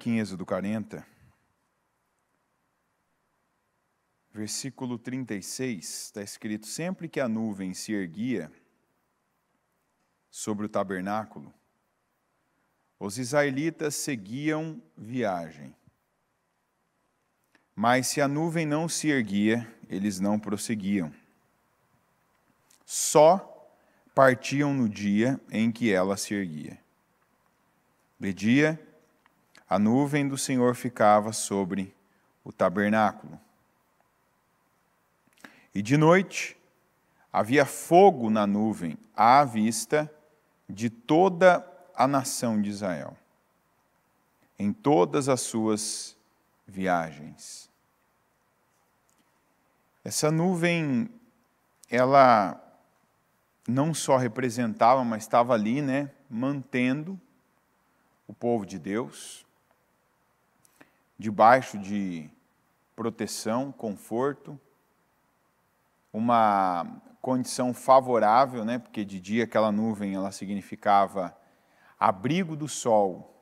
aqui em Êxodo 40, versículo 36, está escrito: Sempre que a nuvem se erguia sobre o tabernáculo, os israelitas seguiam viagem. Mas se a nuvem não se erguia, eles não prosseguiam. Só partiam no dia em que ela se erguia. De dia, a nuvem do Senhor ficava sobre o tabernáculo. E de noite havia fogo na nuvem à vista de toda a nação de Israel, em todas as suas viagens. Essa nuvem, ela não só representava, mas estava ali, né, mantendo o povo de Deus, debaixo de proteção, conforto, uma condição favorável, né? Porque de dia aquela nuvem ela significava abrigo do sol,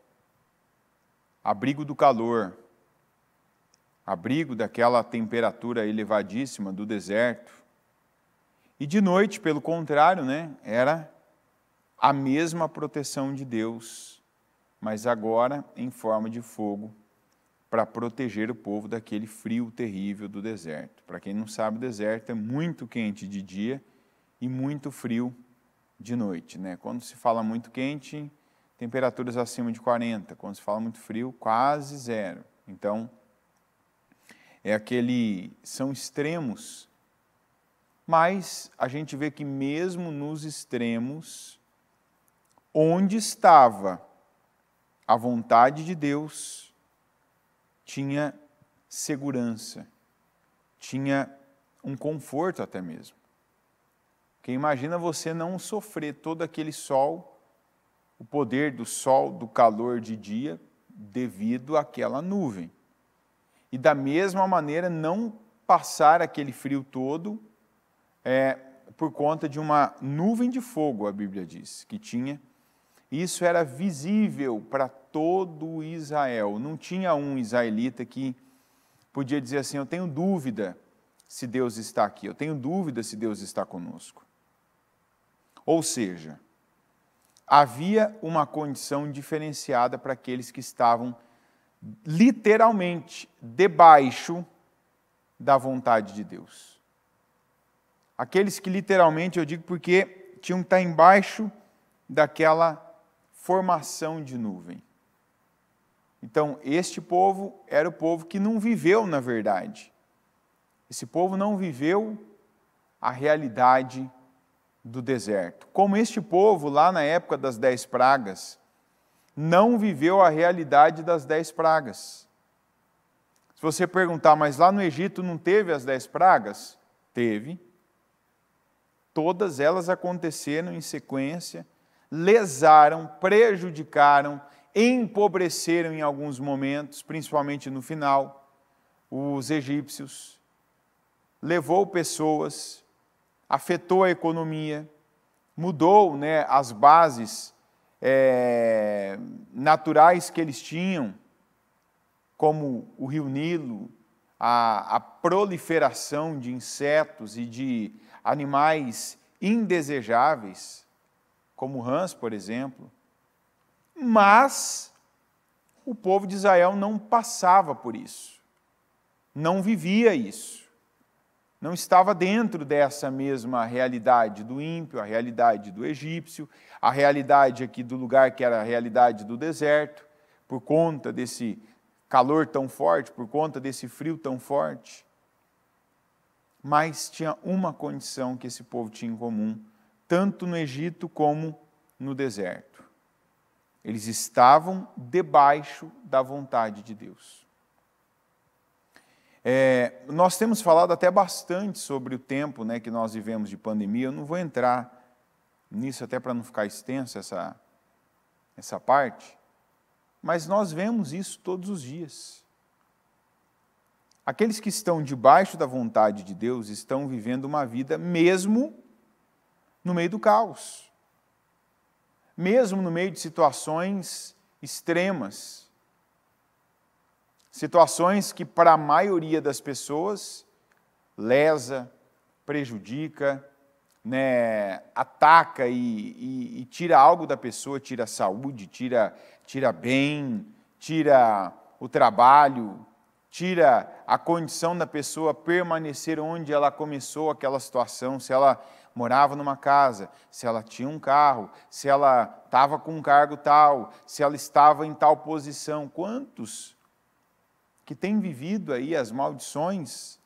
abrigo do calor, abrigo daquela temperatura elevadíssima do deserto. E de noite, pelo contrário, né, era a mesma proteção de Deus, mas agora em forma de fogo para proteger o povo daquele frio terrível do deserto. Para quem não sabe, o deserto é muito quente de dia e muito frio de noite. Né? Quando se fala muito quente, temperaturas acima de 40. Quando se fala muito frio, quase zero. Então, é aquele. são extremos. Mas a gente vê que mesmo nos extremos, onde estava a vontade de Deus, tinha segurança, tinha um conforto até mesmo. Porque imagina você não sofrer todo aquele sol, o poder do sol, do calor de dia, devido àquela nuvem. E da mesma maneira, não passar aquele frio todo é, por conta de uma nuvem de fogo, a Bíblia diz, que tinha isso era visível para todo Israel. Não tinha um israelita que podia dizer assim: Eu tenho dúvida se Deus está aqui, eu tenho dúvida se Deus está conosco. Ou seja, havia uma condição diferenciada para aqueles que estavam literalmente debaixo da vontade de Deus. Aqueles que literalmente, eu digo porque tinham que estar embaixo daquela formação de nuvem. Então, este povo era o povo que não viveu na verdade. Esse povo não viveu a realidade do deserto. Como este povo, lá na época das dez pragas, não viveu a realidade das dez pragas. Se você perguntar, mas lá no Egito não teve as dez pragas? Teve. Todas elas aconteceram em sequência lesaram, prejudicaram, empobreceram em alguns momentos, principalmente no final, os egípcios. Levou pessoas, afetou a economia, mudou né, as bases é, naturais que eles tinham, como o rio Nilo, a, a proliferação de insetos e de animais indesejáveis como rãs, por exemplo. Mas o povo de Israel não passava por isso, não vivia isso, não estava dentro dessa mesma realidade do ímpio, a realidade do egípcio, a realidade aqui do lugar que era a realidade do deserto, por conta desse calor tão forte, por conta desse frio tão forte. Mas tinha uma condição que esse povo tinha em comum tanto no Egito como no deserto. Eles estavam debaixo da vontade de Deus. É, nós temos falado até bastante sobre o tempo né, que nós vivemos de pandemia. Eu não vou entrar nisso até para não ficar extensa essa, essa parte, mas nós vemos isso todos os dias. Aqueles que estão debaixo da vontade de Deus estão vivendo uma vida mesmo no meio do caos, mesmo no meio de situações extremas. Situações que, para a maioria das pessoas, lesa, prejudica, né, ataca e, e, e, tira algo da pessoa, tira a saúde, tira, tira bem, tira o trabalho, tira a condição da pessoa permanecer onde ela começou aquela situação, se ela morava numa casa, se ela tinha um carro, se ela estava com um cargo tal, se ela estava em tal posição. Quantos que têm vivido aí as maldições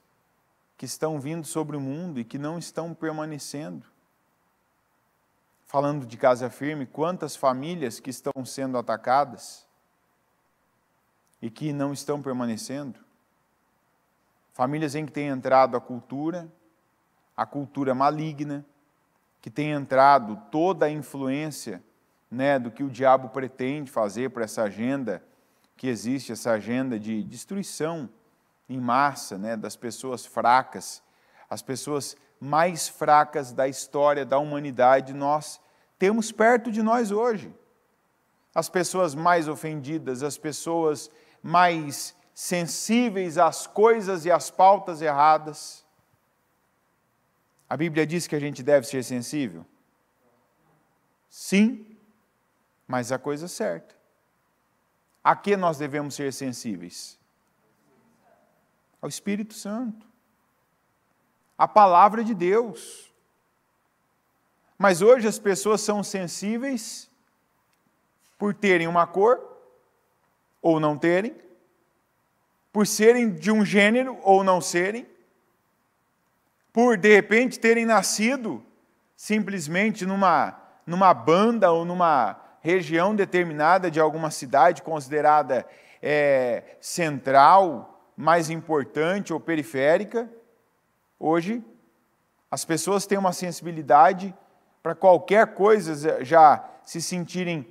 que estão vindo sobre o mundo e que não estão permanecendo? Falando de casa firme, quantas famílias que estão sendo atacadas e que não estão permanecendo? Famílias em que tem entrado a cultura, a cultura maligna, que tem entrado toda a influência né, do que o diabo pretende fazer para essa agenda que existe, essa agenda de destruição em massa né, das pessoas fracas, as pessoas mais fracas da história da humanidade, nós temos perto de nós hoje. As pessoas mais ofendidas, as pessoas mais sensíveis às coisas e às pautas erradas a Bíblia diz que a gente deve ser sensível? Sim, mas a coisa é certa. A que nós devemos ser sensíveis? Ao Espírito Santo. à palavra de Deus. Mas hoje as pessoas são sensíveis por terem uma cor ou não terem, por serem de um gênero ou não serem, por de repente terem nascido simplesmente numa, numa banda ou numa região determinada de alguma cidade considerada é, central, mais importante ou periférica, hoje as pessoas têm uma sensibilidade para qualquer coisa já se sentirem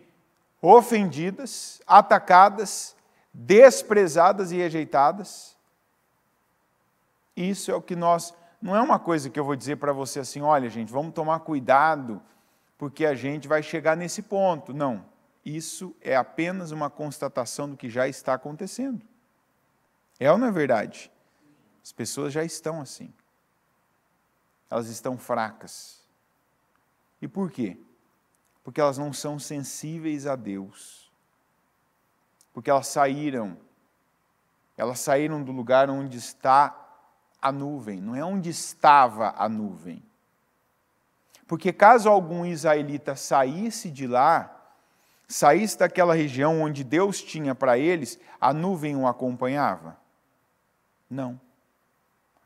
ofendidas, atacadas, desprezadas e rejeitadas. Isso é o que nós não é uma coisa que eu vou dizer para você assim, olha, gente, vamos tomar cuidado, porque a gente vai chegar nesse ponto. Não. Isso é apenas uma constatação do que já está acontecendo. É ou não é verdade? As pessoas já estão assim. Elas estão fracas. E por quê? Porque elas não são sensíveis a Deus. Porque elas saíram. Elas saíram do lugar onde está a nuvem, não é onde estava a nuvem. Porque caso algum israelita saísse de lá, saísse daquela região onde Deus tinha para eles, a nuvem o acompanhava? Não.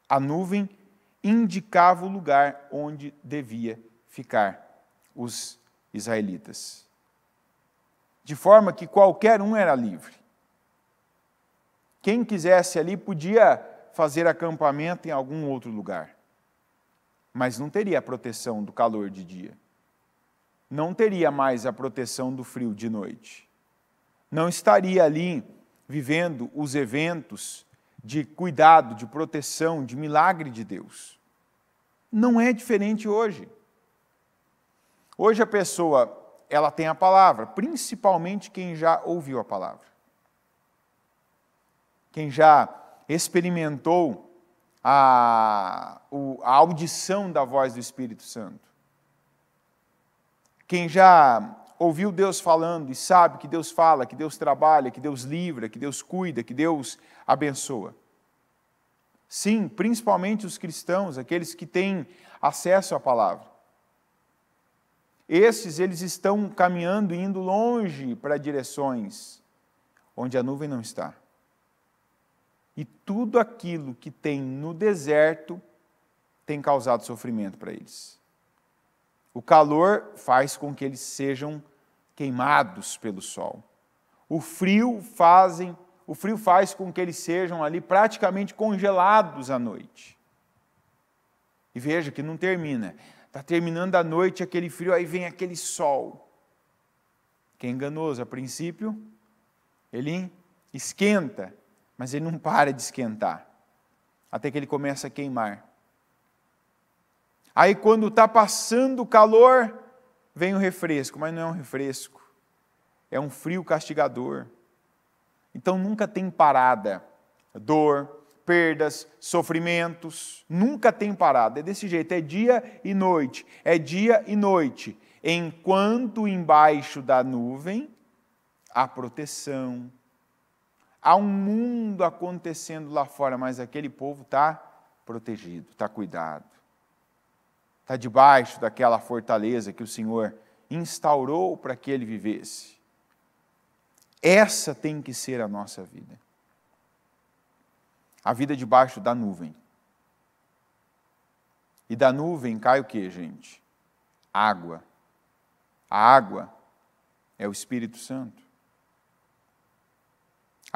A nuvem indicava o lugar onde devia ficar os israelitas. De forma que qualquer um era livre. Quem quisesse ali podia fazer acampamento em algum outro lugar. Mas não teria a proteção do calor de dia. Não teria mais a proteção do frio de noite. Não estaria ali vivendo os eventos de cuidado, de proteção, de milagre de Deus. Não é diferente hoje. Hoje a pessoa, ela tem a palavra, principalmente quem já ouviu a palavra. Quem já experimentou a, a audição da voz do Espírito Santo. Quem já ouviu Deus falando e sabe que Deus fala, que Deus trabalha, que Deus livra, que Deus cuida, que Deus abençoa. Sim, principalmente os cristãos, aqueles que têm acesso à palavra. Esses, eles estão caminhando e indo longe para direções onde a nuvem não está. E tudo aquilo que tem no deserto tem causado sofrimento para eles. O calor faz com que eles sejam queimados pelo sol. O frio fazem, o frio faz com que eles sejam ali praticamente congelados à noite. E veja que não termina. Está terminando a noite aquele frio, aí vem aquele sol. Que é enganoso a princípio, ele esquenta mas ele não para de esquentar, até que ele começa a queimar. Aí, quando está passando o calor, vem o refresco, mas não é um refresco, é um frio castigador. Então, nunca tem parada. Dor, perdas, sofrimentos, nunca tem parada. É desse jeito, é dia e noite, é dia e noite. Enquanto embaixo da nuvem há proteção, Há um mundo acontecendo lá fora, mas aquele povo está protegido, está cuidado. Está debaixo daquela fortaleza que o Senhor instaurou para que ele vivesse. Essa tem que ser a nossa vida. A vida debaixo da nuvem. E da nuvem cai o que, gente? Água. A água é o Espírito Santo.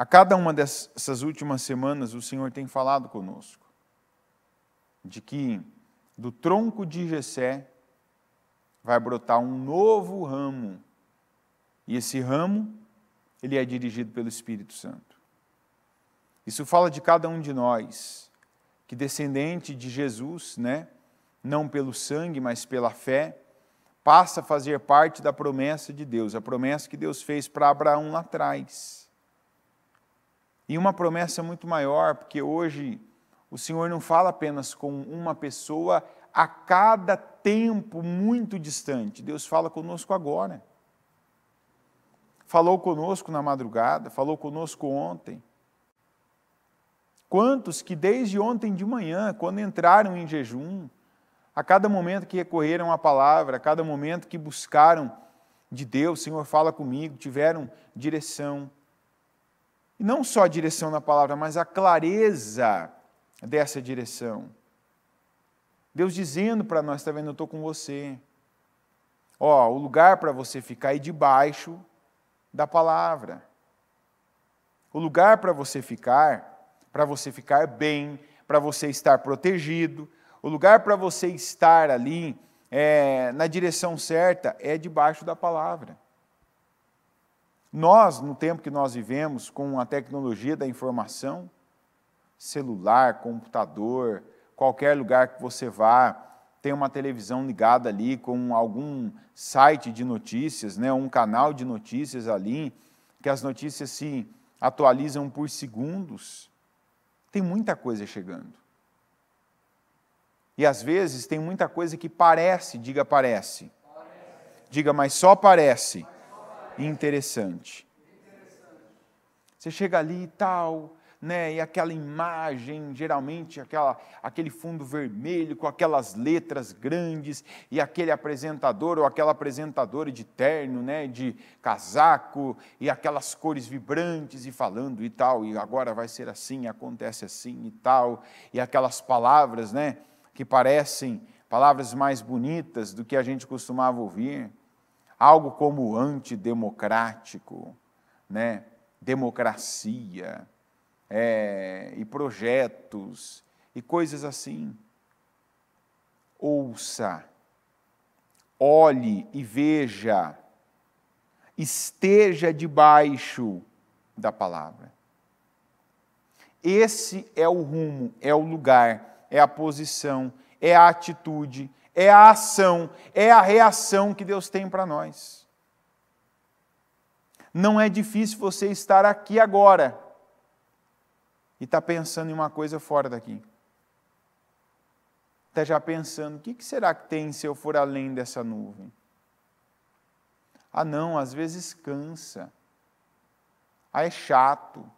A cada uma dessas últimas semanas, o Senhor tem falado conosco de que do tronco de Jessé vai brotar um novo ramo. E esse ramo, ele é dirigido pelo Espírito Santo. Isso fala de cada um de nós, que descendente de Jesus, né, não pelo sangue, mas pela fé, passa a fazer parte da promessa de Deus, a promessa que Deus fez para Abraão lá atrás e uma promessa muito maior, porque hoje o Senhor não fala apenas com uma pessoa a cada tempo muito distante. Deus fala conosco agora. Falou conosco na madrugada, falou conosco ontem. Quantos que desde ontem de manhã, quando entraram em jejum, a cada momento que recorreram à palavra, a cada momento que buscaram de Deus, Senhor, fala comigo, tiveram direção e não só a direção na palavra, mas a clareza dessa direção. Deus dizendo para nós, está vendo, eu estou com você. Ó, o lugar para você ficar é debaixo da palavra. O lugar para você ficar, para você ficar bem, para você estar protegido, o lugar para você estar ali é, na direção certa é debaixo da palavra. Nós, no tempo que nós vivemos, com a tecnologia da informação, celular, computador, qualquer lugar que você vá, tem uma televisão ligada ali com algum site de notícias, né, um canal de notícias ali, que as notícias se atualizam por segundos. Tem muita coisa chegando. E às vezes tem muita coisa que parece, diga parece. parece. Diga, mas só parece interessante. Você chega ali e tal, né? E aquela imagem, geralmente aquela, aquele fundo vermelho com aquelas letras grandes e aquele apresentador ou aquela apresentadora de terno, né? De casaco e aquelas cores vibrantes e falando e tal. E agora vai ser assim, acontece assim e tal. E aquelas palavras, né? Que parecem palavras mais bonitas do que a gente costumava ouvir algo como antidemocrático, né? democracia, é, e projetos, e coisas assim. Ouça, olhe e veja, esteja debaixo da palavra. Esse é o rumo, é o lugar, é a posição, é a atitude, é a ação, é a reação que Deus tem para nós. Não é difícil você estar aqui agora e estar tá pensando em uma coisa fora daqui. Está já pensando, o que, será que tem se eu for além dessa nuvem? Ah, não, às vezes cansa. Ah, é chato.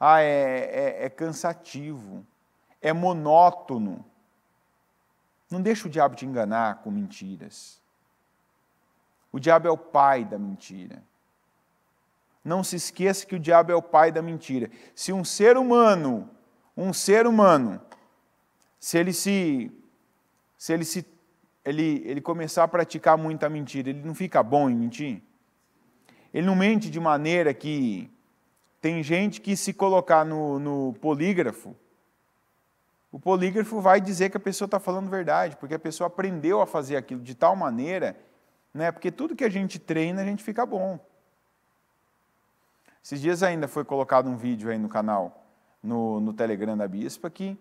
Ah, é, é, é cansativo. É monótono não deixa o diabo te enganar com mentiras. O diabo é o pai da mentira. Não se esqueça que o diabo é o pai da mentira. Se um ser humano, um ser humano, se ele se se ele se ele, ele começar a praticar muita mentira, ele não fica bom em mentir? Ele não mente de maneira que tem gente que se colocar no, no polígrafo, o polígrafo vai dizer que a pessoa está falando verdade, porque a pessoa aprendeu a fazer aquilo de tal maneira, né? Porque tudo que a gente treina, a gente fica bom. Esses dias ainda foi colocado um vídeo aí no canal, no, no Telegram da Bispa, que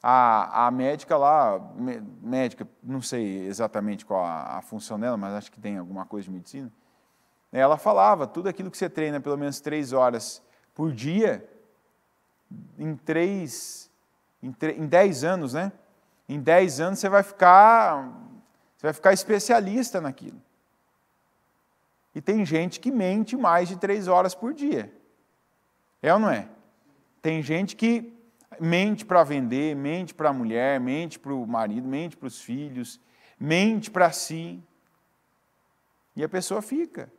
a, a médica lá, me, médica, não sei exatamente qual a, a função dela, mas acho que tem alguma coisa de medicina, ela falava, tudo aquilo que você treina pelo menos três horas por dia, em três em 10 anos, né? Em 10 anos você vai ficar você vai ficar especialista naquilo. E tem gente que mente mais de três horas por dia. É ou não é? Tem gente que mente para vender, mente para a mulher, mente para o marido, mente para os filhos, mente para si. E a pessoa fica.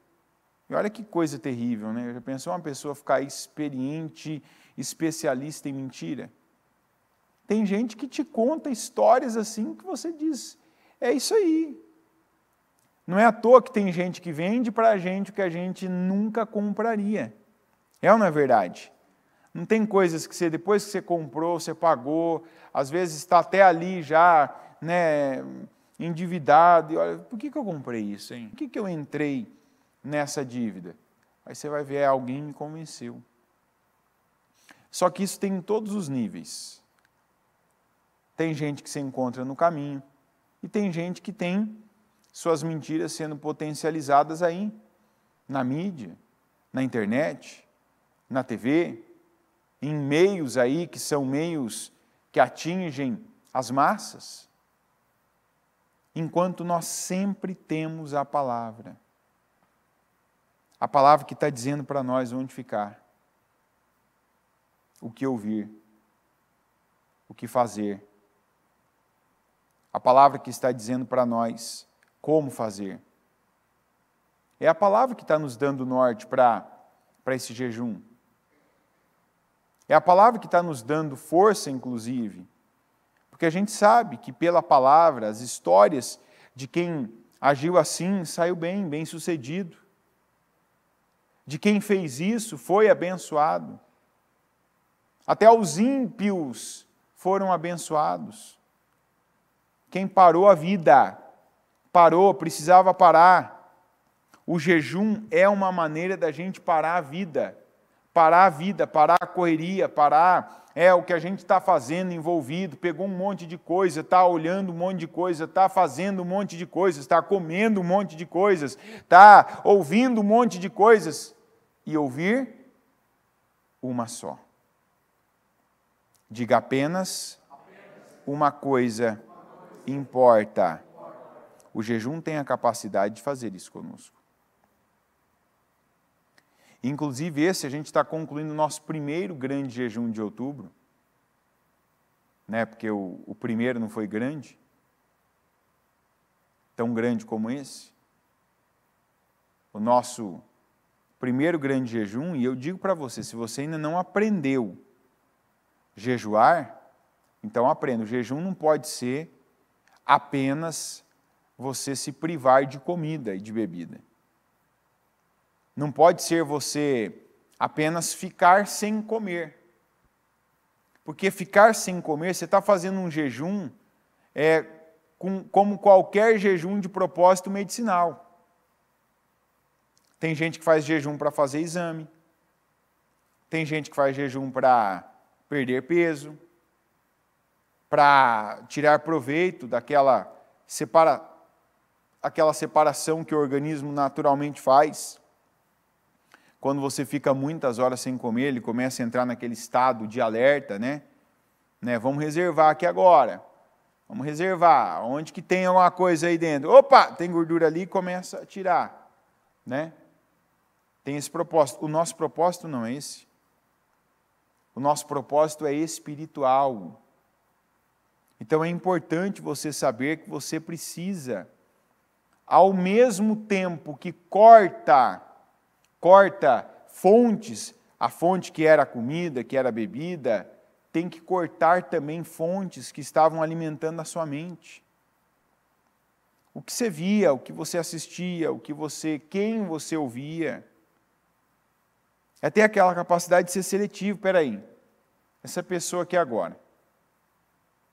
E olha que coisa terrível, né? Já pensou uma pessoa ficar experiente, especialista em mentira? Tem gente que te conta histórias assim que você diz: é isso aí. Não é à toa que tem gente que vende para a gente o que a gente nunca compraria. É ou não é verdade? Não tem coisas que você, depois que você comprou, você pagou, às vezes está até ali já, né, endividado, e olha, por que, que eu comprei isso, hein? Por que, que eu entrei nessa dívida? Aí você vai ver, é, alguém me convenceu. Só que isso tem em todos os níveis tem gente que se encontra no caminho e tem gente que tem suas mentiras sendo potencializadas aí, na mídia, na internet, na TV, em meios aí que são meios que atingem as massas. Enquanto nós sempre temos a palavra, a palavra que está dizendo para nós onde ficar, o que ouvir, o que fazer a palavra que está dizendo para nós como fazer. É a palavra que está nos dando norte para esse jejum. É a palavra que está nos dando força, inclusive, porque a gente sabe que pela palavra, as histórias de quem agiu assim saiu bem, bem sucedido. De quem fez isso foi abençoado. Até os ímpios foram abençoados quem parou a vida. Parou, precisava parar. O jejum é uma maneira da gente parar a vida. Parar a vida, parar a correria, parar é o que a gente está fazendo envolvido, pegou um monte de coisa, está olhando um monte de coisa, está fazendo um monte de coisas, está comendo um monte de coisas, está ouvindo um monte de coisas. E ouvir uma só. Diga apenas uma coisa importa. O jejum tem a capacidade de fazer isso conosco. Inclusive, esse a gente está concluindo o nosso primeiro grande jejum de outubro, né? porque o, o primeiro não foi grande, tão grande como esse. O nosso primeiro grande jejum, e eu digo para você, se você ainda não aprendeu jejuar, então aprenda. O jejum não pode ser apenas você se privar de comida e de bebida. Não pode ser você apenas ficar sem comer. Porque ficar sem comer, você está fazendo um jejum é, com, como qualquer jejum de propósito medicinal. Tem gente que faz jejum para fazer exame. Tem gente que faz jejum para perder peso para tirar proveito daquela separa, aquela separação que o organismo naturalmente faz. Quando você fica muitas horas sem comer, ele começa a entrar naquele estado de alerta, né? né? Vamos reservar aqui agora. Vamos reservar. Onde que tem alguma coisa aí dentro? Opa, tem gordura ali, começa a tirar, né? Tem esse propósito. O nosso propósito não é esse. O nosso propósito é espiritual. Então é importante você saber que você precisa, ao mesmo tempo que corta, corta fontes, a fonte que era comida, que era bebida, tem que cortar também fontes que estavam alimentando a sua mente. O que você via, o que você assistia, o que você, quem você ouvia. É ter aquela capacidade de ser seletivo. Peraí, essa pessoa aqui agora,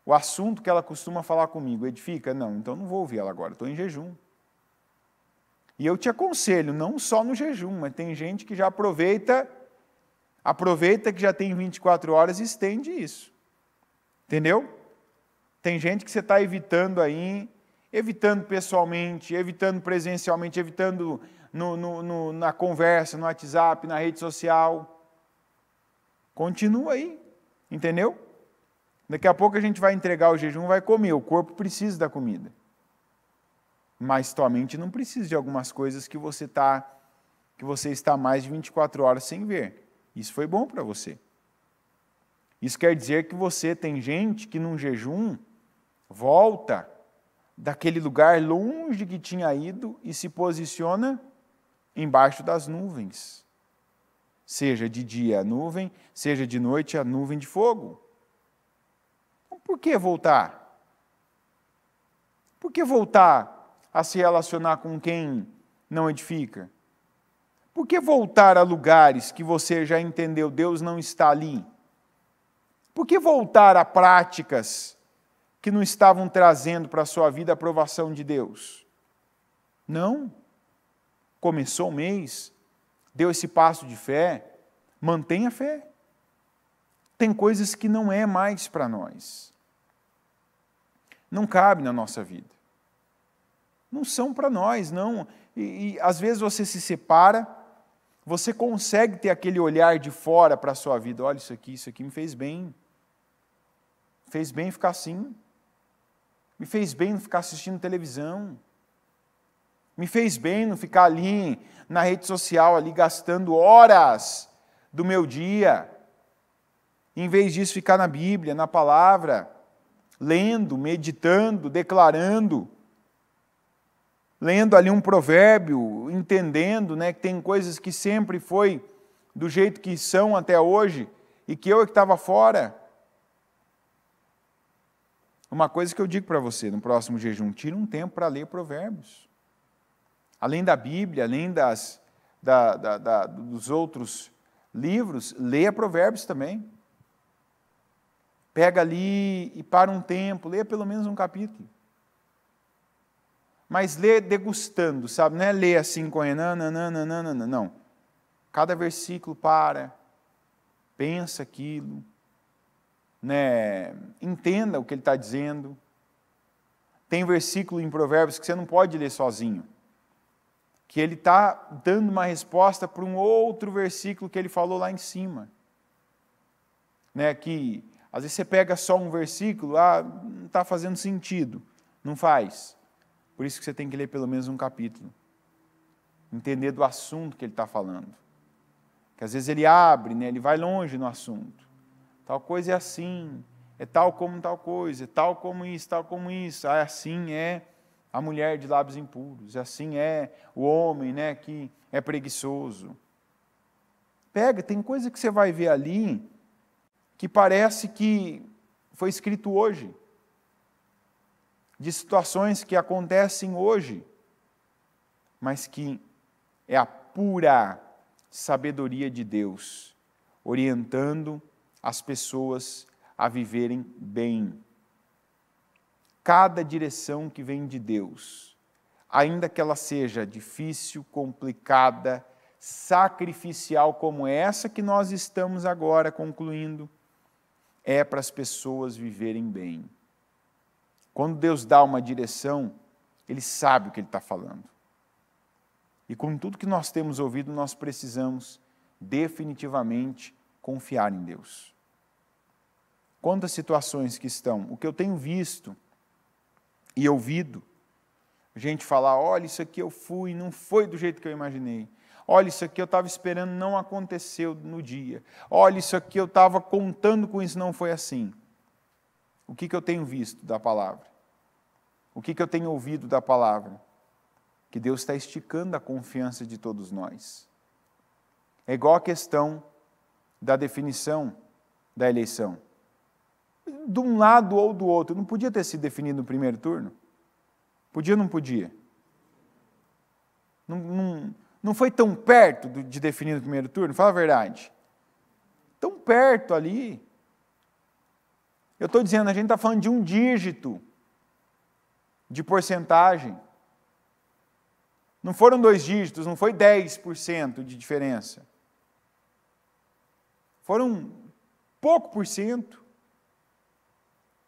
o assunto que ela costuma falar comigo edifica? Não, então não vou ouvir ela agora, estou em jejum. E eu te aconselho, não só no jejum, mas tem gente que já aproveita, aproveita que já tem 24 horas e estende isso. Entendeu? Tem gente que você está evitando aí, evitando pessoalmente, evitando presencialmente, evitando no, no, no, na conversa, no WhatsApp, na rede social. Continua aí, entendeu? Daqui a pouco a gente vai entregar o jejum, vai comer. O corpo precisa da comida. Mas tua mente não precisa de algumas coisas que você tá que você está mais de 24 horas sem ver. Isso foi bom para você. Isso quer dizer que você tem gente que num jejum volta daquele lugar longe que tinha ido e se posiciona embaixo das nuvens. Seja de dia a nuvem, seja de noite a nuvem de fogo por que voltar? Por que voltar a se relacionar com quem não edifica? Por que voltar a lugares que você já entendeu Deus não está ali? Por que voltar a práticas que não estavam trazendo para a sua vida a aprovação de Deus? Não. Começou o mês, deu esse passo de fé, mantenha a fé. Tem coisas que não é mais para nós não cabe na nossa vida. Não são para nós, não. E, e às vezes você se separa, você consegue ter aquele olhar de fora para a sua vida. Olha, isso aqui, isso aqui me fez bem. Fez bem ficar assim. Me fez bem não ficar assistindo televisão. Me fez bem não ficar ali na rede social, ali gastando horas do meu dia, em vez disso ficar na Bíblia, na palavra lendo, meditando, declarando, lendo ali um provérbio, entendendo né, que tem coisas que sempre foi do jeito que são até hoje e que eu é que estava fora. Uma coisa que eu digo para você no próximo jejum: tira um tempo para ler provérbios. Além da Bíblia, além das, da, da, da, dos outros livros, leia provérbios também. Pega ali e para um tempo, leia pelo menos um capítulo. Mas lê degustando, sabe? Não é ler assim correndo, não, não, não, não. Cada versículo para, pensa aquilo, né? entenda o que ele está dizendo. Tem versículo em Provérbios que você não pode ler sozinho que ele está dando uma resposta para um outro versículo que ele falou lá em cima. Né, que às vezes você pega só um versículo, ah, não está fazendo sentido. Não faz. Por isso que você tem que ler pelo menos um capítulo. Entender do assunto que ele está falando. Que às vezes ele abre, né? ele vai longe no assunto. Tal coisa é assim, é tal como tal coisa, é tal como isso, tal como isso. Ah, é assim é a mulher de lábios impuros, é assim é o homem né, que é preguiçoso. Pega, tem coisa que você vai ver ali que parece que foi escrito hoje, de situações que acontecem hoje, mas que é a pura sabedoria de Deus, orientando as pessoas a viverem bem. Cada direção que vem de Deus, ainda que ela seja difícil, complicada, sacrificial como essa que nós estamos agora concluindo, é para as pessoas viverem bem. Quando Deus dá uma direção, Ele sabe o que Ele está falando. E com tudo que nós temos ouvido, nós precisamos definitivamente confiar em Deus. Quantas situações que estão, o que eu tenho visto e ouvido, gente falar: olha, isso aqui eu fui, não foi do jeito que eu imaginei. Olha, isso aqui eu estava esperando, não aconteceu no dia. Olha, isso aqui eu estava contando com isso, não foi assim. O que, que eu tenho visto da palavra? O que, que eu tenho ouvido da palavra? Que Deus está esticando a confiança de todos nós. É igual a questão da definição da eleição. De um lado ou do outro, não podia ter sido definido no primeiro turno? Podia ou não podia? Não, não, não foi tão perto de definir no primeiro turno, fala a verdade. Tão perto ali. Eu estou dizendo, a gente está falando de um dígito de porcentagem. Não foram dois dígitos, não foi 10% de diferença. Foram pouco por cento,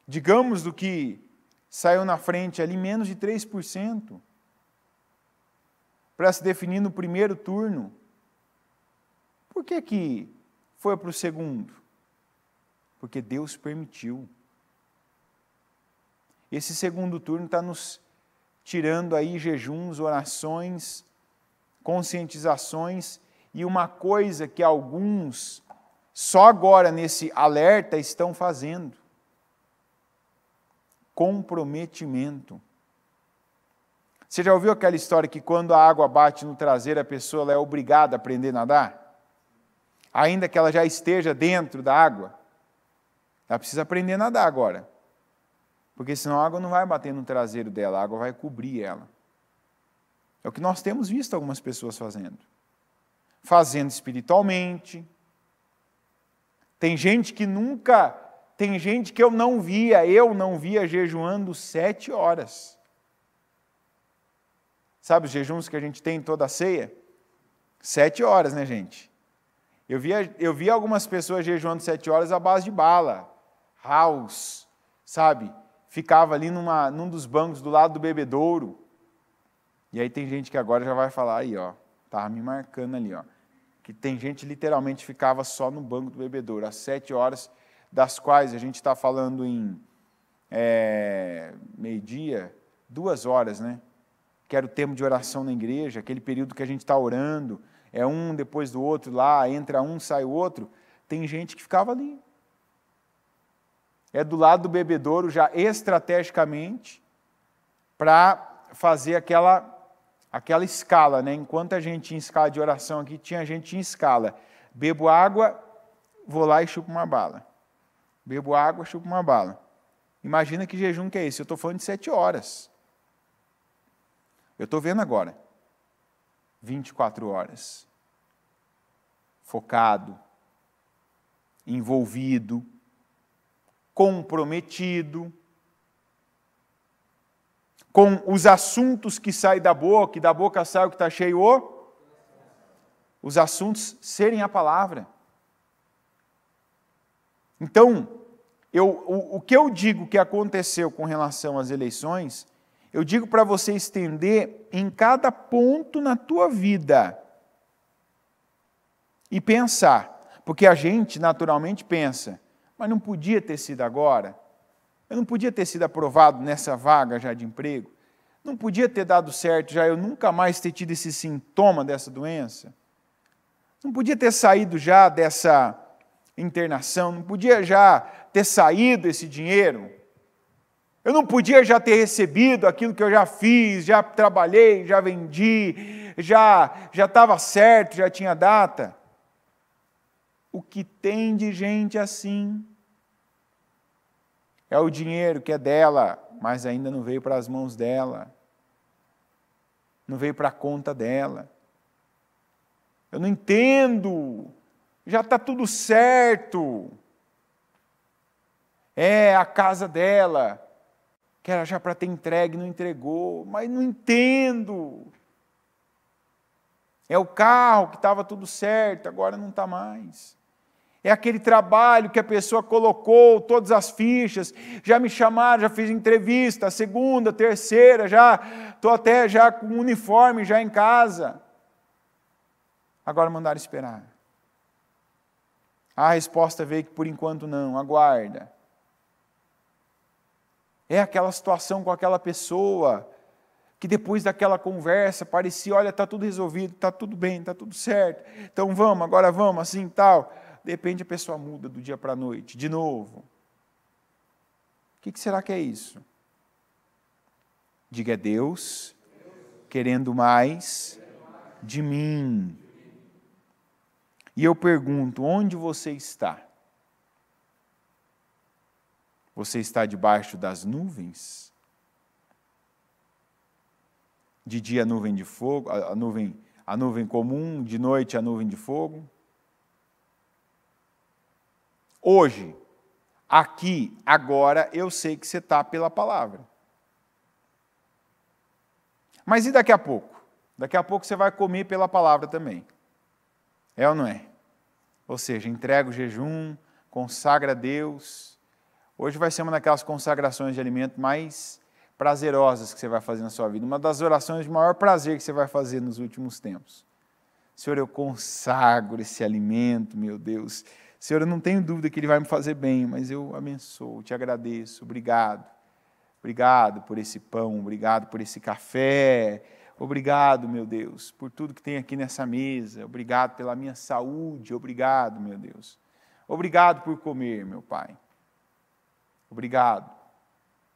digamos, do que saiu na frente ali, menos de 3% para se definir no primeiro turno, por que, que foi para o segundo? Porque Deus permitiu. Esse segundo turno está nos tirando aí jejuns, orações, conscientizações e uma coisa que alguns só agora nesse alerta estão fazendo: comprometimento. Você já ouviu aquela história que quando a água bate no traseiro, a pessoa é obrigada a aprender a nadar? Ainda que ela já esteja dentro da água, ela precisa aprender a nadar agora. Porque senão a água não vai bater no traseiro dela, a água vai cobrir ela. É o que nós temos visto algumas pessoas fazendo. Fazendo espiritualmente. Tem gente que nunca, tem gente que eu não via, eu não via jejuando sete horas. Sabe os jejuns que a gente tem em toda a ceia? Sete horas, né, gente? Eu vi, eu vi algumas pessoas jejuando sete horas à base de bala, house, sabe? Ficava ali numa, num dos bancos do lado do bebedouro. E aí tem gente que agora já vai falar aí, ó, tava me marcando ali, ó, que tem gente literalmente ficava só no banco do bebedouro às sete horas, das quais a gente está falando em é, eh, meio dia, duas horas, né? que era o termo de oração na igreja, aquele período que a gente está orando, é um depois do outro lá, entra um, sai o outro. Tem gente que ficava ali. É do lado do bebedouro, já estrategicamente, para fazer aquela aquela escala, né? Enquanto a gente tinha escala de oração aqui, tinha gente em escala. Bebo água, vou lá e chupo uma bala. Bebo água, chupo uma bala. Imagina que jejum que é esse. Eu estou falando de sete horas. Eu estou vendo agora. 24 horas. Focado, envolvido, comprometido com os assuntos que saem da boca, e da boca sai o que está cheio, os assuntos serem a palavra. Então, eu, o, o que eu digo que aconteceu com relação às eleições eu digo para você estender em cada ponto na tua vida e pensar, porque a gente naturalmente pensa, mas não podia ter sido agora, eu não podia ter sido aprovado nessa vaga já de emprego, não podia ter dado certo já, eu nunca mais ter tido esse sintoma dessa doença, não podia ter saído já dessa internação, não podia já ter saído esse dinheiro. Eu não podia já ter recebido aquilo que eu já fiz, já trabalhei, já vendi, já já estava certo, já tinha data. O que tem de gente assim é o dinheiro que é dela, mas ainda não veio para as mãos dela, não veio para a conta dela. Eu não entendo, já está tudo certo. É a casa dela, que era já para ter entregue, não entregou, mas não entendo. É o carro que estava tudo certo, agora não está mais. É aquele trabalho que a pessoa colocou todas as fichas, já me chamaram, já fiz entrevista, segunda, terceira, já estou até já com uniforme já em casa. Agora mandaram esperar. A resposta veio que por enquanto não, aguarda. É aquela situação com aquela pessoa que depois daquela conversa parecia, olha, está tudo resolvido, está tudo bem, está tudo certo. Então vamos, agora vamos, assim, tal. Depende, a pessoa muda do dia para a noite, de novo. O que, que será que é isso? Diga é Deus querendo mais de mim. E eu pergunto: onde você está? Você está debaixo das nuvens? De dia a nuvem de fogo, a nuvem, a nuvem comum, de noite a nuvem de fogo. Hoje, aqui, agora, eu sei que você está pela palavra. Mas e daqui a pouco? Daqui a pouco você vai comer pela palavra também. É ou não é? Ou seja, entrega o jejum, consagra a Deus Hoje vai ser uma daquelas consagrações de alimento mais prazerosas que você vai fazer na sua vida, uma das orações de maior prazer que você vai fazer nos últimos tempos. Senhor, eu consagro esse alimento, meu Deus. Senhor, eu não tenho dúvida que ele vai me fazer bem, mas eu abençoo, te agradeço, obrigado. Obrigado por esse pão, obrigado por esse café, obrigado, meu Deus, por tudo que tem aqui nessa mesa, obrigado pela minha saúde, obrigado, meu Deus. Obrigado por comer, meu Pai. Obrigado.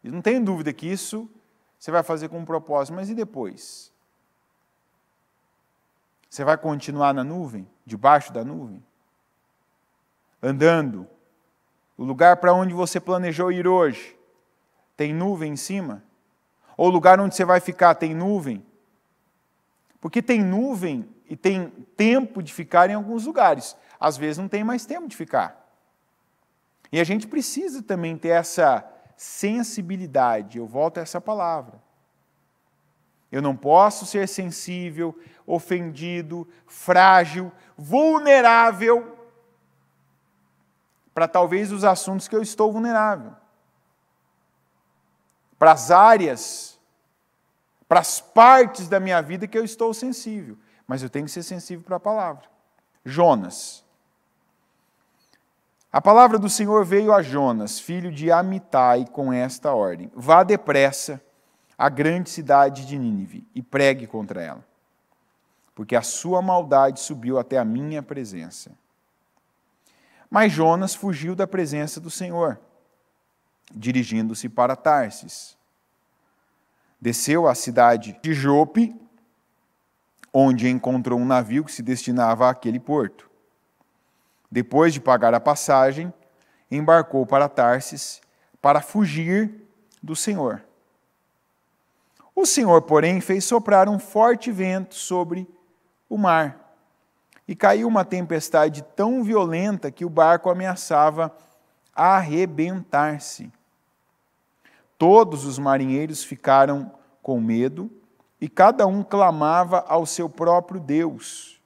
E não tenho dúvida que isso você vai fazer com um propósito, mas e depois? Você vai continuar na nuvem, debaixo da nuvem? Andando? O lugar para onde você planejou ir hoje tem nuvem em cima? Ou o lugar onde você vai ficar tem nuvem? Porque tem nuvem e tem tempo de ficar em alguns lugares. Às vezes não tem mais tempo de ficar. E a gente precisa também ter essa sensibilidade, eu volto a essa palavra. Eu não posso ser sensível, ofendido, frágil, vulnerável para talvez os assuntos que eu estou vulnerável. Para as áreas, para as partes da minha vida que eu estou sensível, mas eu tenho que ser sensível para a palavra. Jonas, a palavra do Senhor veio a Jonas, filho de Amitai, com esta ordem: Vá depressa à grande cidade de Nínive e pregue contra ela, porque a sua maldade subiu até a minha presença. Mas Jonas fugiu da presença do Senhor, dirigindo-se para Tarsis. Desceu à cidade de Jope, onde encontrou um navio que se destinava àquele porto. Depois de pagar a passagem, embarcou para Tarsis para fugir do Senhor. O Senhor, porém, fez soprar um forte vento sobre o mar e caiu uma tempestade tão violenta que o barco ameaçava arrebentar-se. Todos os marinheiros ficaram com medo e cada um clamava ao seu próprio Deus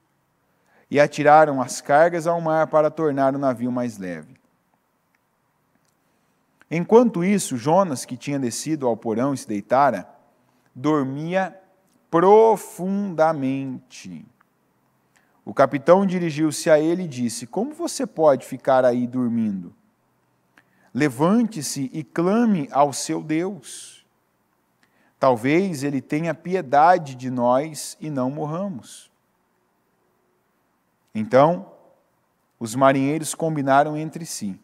e atiraram as cargas ao mar para tornar o navio mais leve. Enquanto isso, Jonas, que tinha descido ao porão e se deitara, dormia profundamente. O capitão dirigiu-se a ele e disse: Como você pode ficar aí dormindo? Levante-se e clame ao seu Deus. Talvez ele tenha piedade de nós e não morramos. Então, os marinheiros combinaram entre si: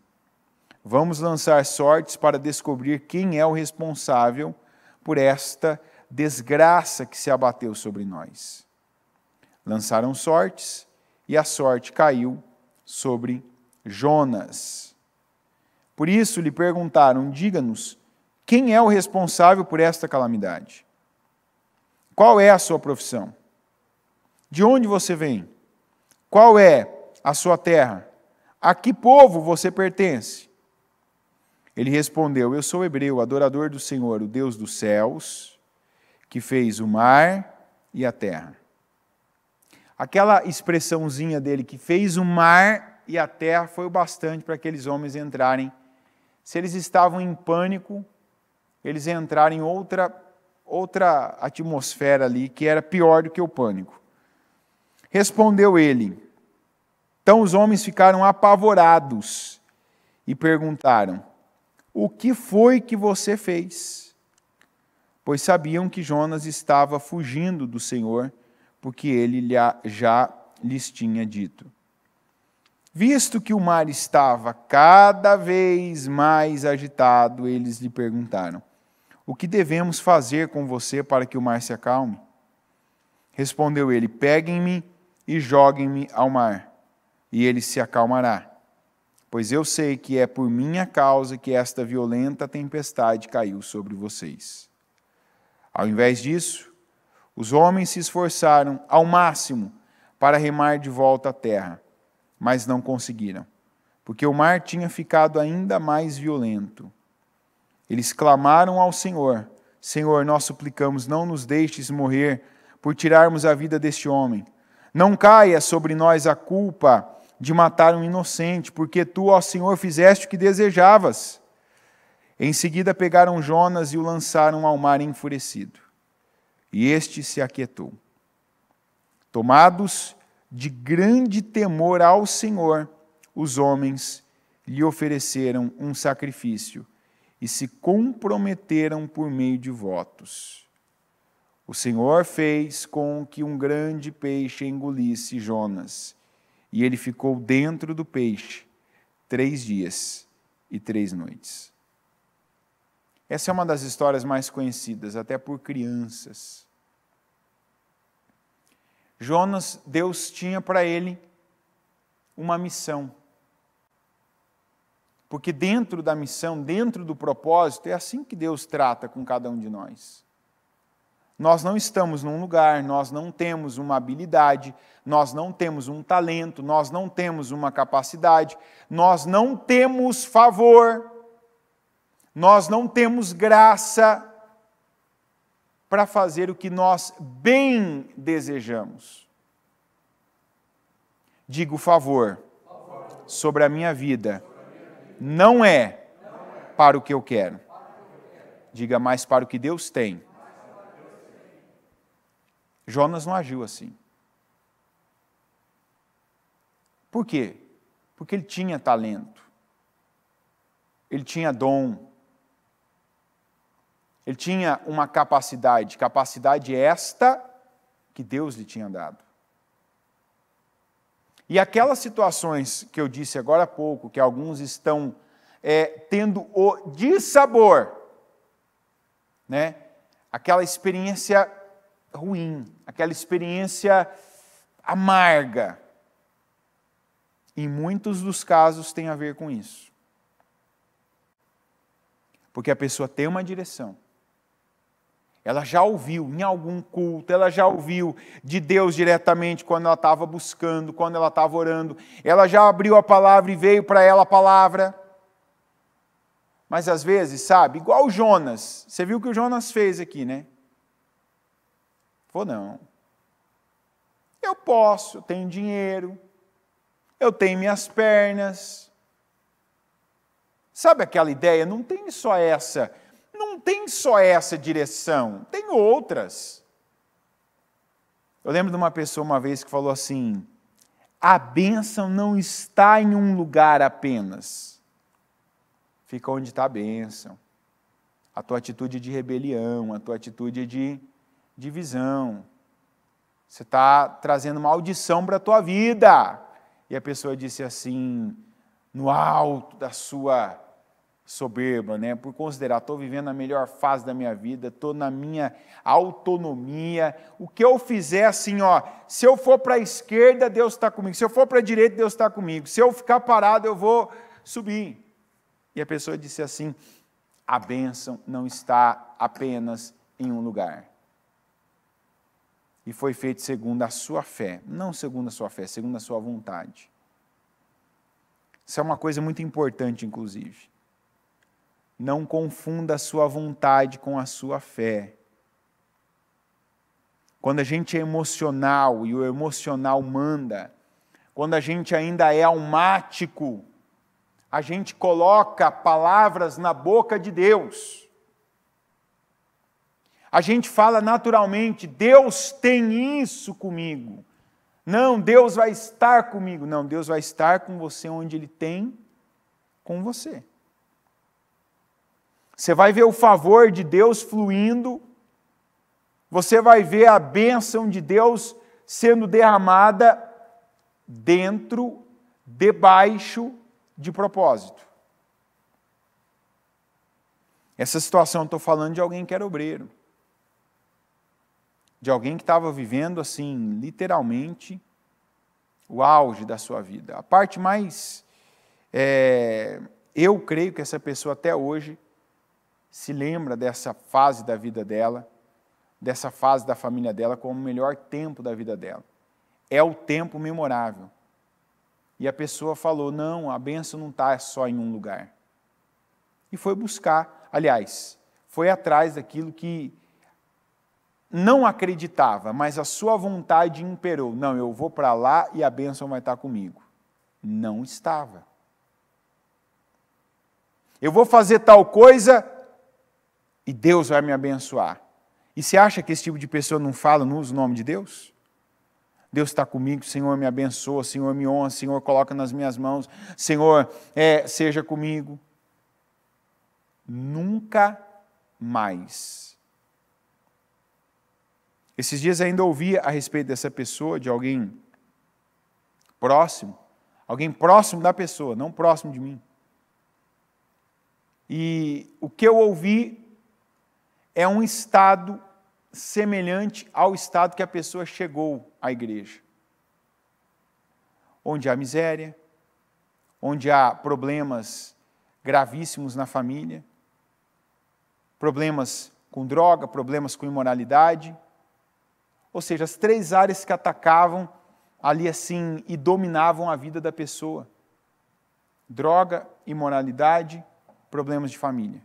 Vamos lançar sortes para descobrir quem é o responsável por esta desgraça que se abateu sobre nós. Lançaram sortes e a sorte caiu sobre Jonas. Por isso lhe perguntaram: Diga-nos, quem é o responsável por esta calamidade? Qual é a sua profissão? De onde você vem? Qual é a sua terra? A que povo você pertence? Ele respondeu: Eu sou hebreu, adorador do Senhor, o Deus dos céus, que fez o mar e a terra. Aquela expressãozinha dele que fez o mar e a terra foi o bastante para aqueles homens entrarem. Se eles estavam em pânico, eles entraram em outra, outra atmosfera ali que era pior do que o pânico. Respondeu ele. Então os homens ficaram apavorados e perguntaram: O que foi que você fez? Pois sabiam que Jonas estava fugindo do Senhor, porque ele já lhes tinha dito. Visto que o mar estava cada vez mais agitado, eles lhe perguntaram: O que devemos fazer com você para que o mar se acalme? Respondeu ele: Peguem-me e joguem-me ao mar, e ele se acalmará. Pois eu sei que é por minha causa que esta violenta tempestade caiu sobre vocês. Ao invés disso, os homens se esforçaram ao máximo para remar de volta à terra, mas não conseguiram, porque o mar tinha ficado ainda mais violento. Eles clamaram ao Senhor: Senhor, nós suplicamos, não nos deixes morrer por tirarmos a vida deste homem não caia sobre nós a culpa de matar um inocente, porque tu, ó Senhor, fizeste o que desejavas. Em seguida pegaram Jonas e o lançaram ao mar enfurecido. E este se aquietou. Tomados de grande temor ao Senhor, os homens lhe ofereceram um sacrifício e se comprometeram por meio de votos. O Senhor fez com que um grande peixe engolisse Jonas, e ele ficou dentro do peixe três dias e três noites. Essa é uma das histórias mais conhecidas, até por crianças. Jonas, Deus tinha para ele uma missão. Porque dentro da missão, dentro do propósito, é assim que Deus trata com cada um de nós. Nós não estamos num lugar, nós não temos uma habilidade, nós não temos um talento, nós não temos uma capacidade, nós não temos favor, nós não temos graça para fazer o que nós bem desejamos. Digo favor sobre a minha vida, não é para o que eu quero, diga mais para o que Deus tem Jonas não agiu assim. Por quê? Porque ele tinha talento, ele tinha dom, ele tinha uma capacidade, capacidade esta que Deus lhe tinha dado. E aquelas situações que eu disse agora há pouco, que alguns estão é, tendo o dissabor, né? aquela experiência ruim, aquela experiência amarga. Em muitos dos casos tem a ver com isso. Porque a pessoa tem uma direção. Ela já ouviu em algum culto, ela já ouviu de Deus diretamente quando ela estava buscando, quando ela estava orando. Ela já abriu a palavra e veio para ela a palavra. Mas às vezes, sabe, igual o Jonas. Você viu o que o Jonas fez aqui, né? Vou não. Eu posso, tenho dinheiro, eu tenho minhas pernas. Sabe aquela ideia? Não tem só essa, não tem só essa direção, tem outras. Eu lembro de uma pessoa uma vez que falou assim: a bênção não está em um lugar apenas. Fica onde está a bênção. A tua atitude de rebelião, a tua atitude de divisão. Você está trazendo maldição para a tua vida. E a pessoa disse assim, no alto da sua soberba, né? Por considerar, estou vivendo a melhor fase da minha vida, estou na minha autonomia. O que eu fizer, assim, ó, se eu for para a esquerda, Deus está comigo. Se eu for para a direita, Deus está comigo. Se eu ficar parado, eu vou subir. E a pessoa disse assim: a bênção não está apenas em um lugar e foi feito segundo a sua fé, não segundo a sua fé, segundo a sua vontade. Isso é uma coisa muito importante, inclusive. Não confunda a sua vontade com a sua fé. Quando a gente é emocional e o emocional manda, quando a gente ainda é almático, a gente coloca palavras na boca de Deus a gente fala naturalmente, Deus tem isso comigo. Não, Deus vai estar comigo. Não, Deus vai estar com você onde Ele tem com você. Você vai ver o favor de Deus fluindo, você vai ver a bênção de Deus sendo derramada dentro, debaixo de propósito. Essa situação, estou falando de alguém que era obreiro de alguém que estava vivendo assim, literalmente, o auge da sua vida. A parte mais. É, eu creio que essa pessoa até hoje se lembra dessa fase da vida dela, dessa fase da família dela, como o melhor tempo da vida dela. É o tempo memorável. E a pessoa falou: não, a benção não está só em um lugar. E foi buscar, aliás, foi atrás daquilo que não acreditava, mas a sua vontade imperou. Não, eu vou para lá e a bênção vai estar comigo. Não estava. Eu vou fazer tal coisa e Deus vai me abençoar. E você acha que esse tipo de pessoa não fala, não usa o nome de Deus? Deus está comigo, Senhor me abençoa, Senhor me honra, Senhor coloca nas minhas mãos, Senhor é, seja comigo. Nunca mais esses dias ainda ouvi a respeito dessa pessoa, de alguém próximo, alguém próximo da pessoa, não próximo de mim. E o que eu ouvi é um estado semelhante ao estado que a pessoa chegou à igreja. Onde há miséria, onde há problemas gravíssimos na família, problemas com droga, problemas com imoralidade, ou seja, as três áreas que atacavam ali assim e dominavam a vida da pessoa: droga, imoralidade, problemas de família.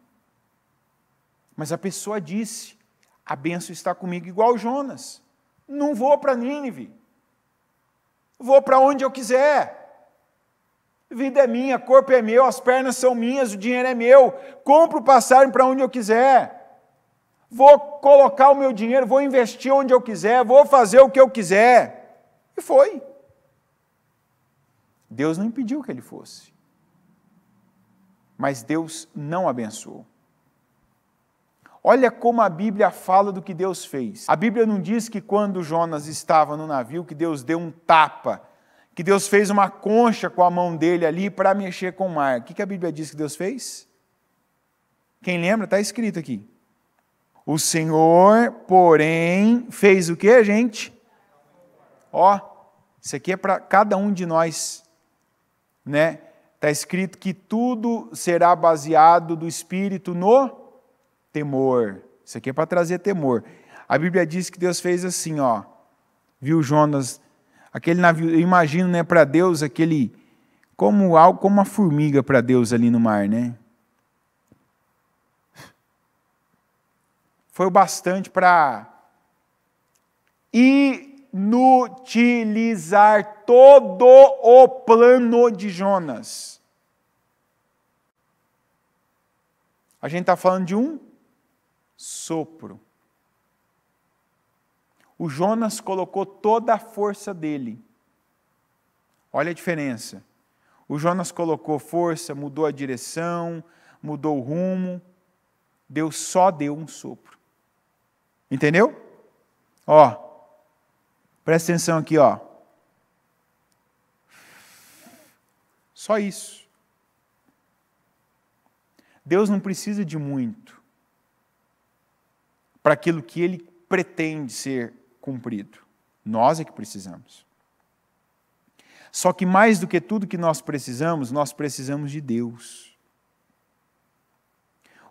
Mas a pessoa disse: a benção está comigo, igual Jonas. Não vou para Nínive. Vou para onde eu quiser. Vida é minha, corpo é meu, as pernas são minhas, o dinheiro é meu. Compro passagem para onde eu quiser vou colocar o meu dinheiro, vou investir onde eu quiser, vou fazer o que eu quiser. E foi. Deus não impediu que ele fosse. Mas Deus não abençoou. Olha como a Bíblia fala do que Deus fez. A Bíblia não diz que quando Jonas estava no navio, que Deus deu um tapa, que Deus fez uma concha com a mão dele ali para mexer com o mar. O que a Bíblia diz que Deus fez? Quem lembra? Está escrito aqui. O Senhor, porém, fez o que, gente? Ó, isso aqui é para cada um de nós, né? Está escrito que tudo será baseado do Espírito no temor. Isso aqui é para trazer temor. A Bíblia diz que Deus fez assim, ó. Viu Jonas? Aquele navio, eu imagino, né, para Deus, aquele como algo como uma formiga para Deus ali no mar, né? foi o bastante para inutilizar todo o plano de Jonas. A gente está falando de um sopro. O Jonas colocou toda a força dele. Olha a diferença. O Jonas colocou força, mudou a direção, mudou o rumo. Deus só deu um sopro. Entendeu? Ó, presta atenção aqui, ó. Só isso. Deus não precisa de muito para aquilo que ele pretende ser cumprido. Nós é que precisamos. Só que mais do que tudo que nós precisamos, nós precisamos de Deus.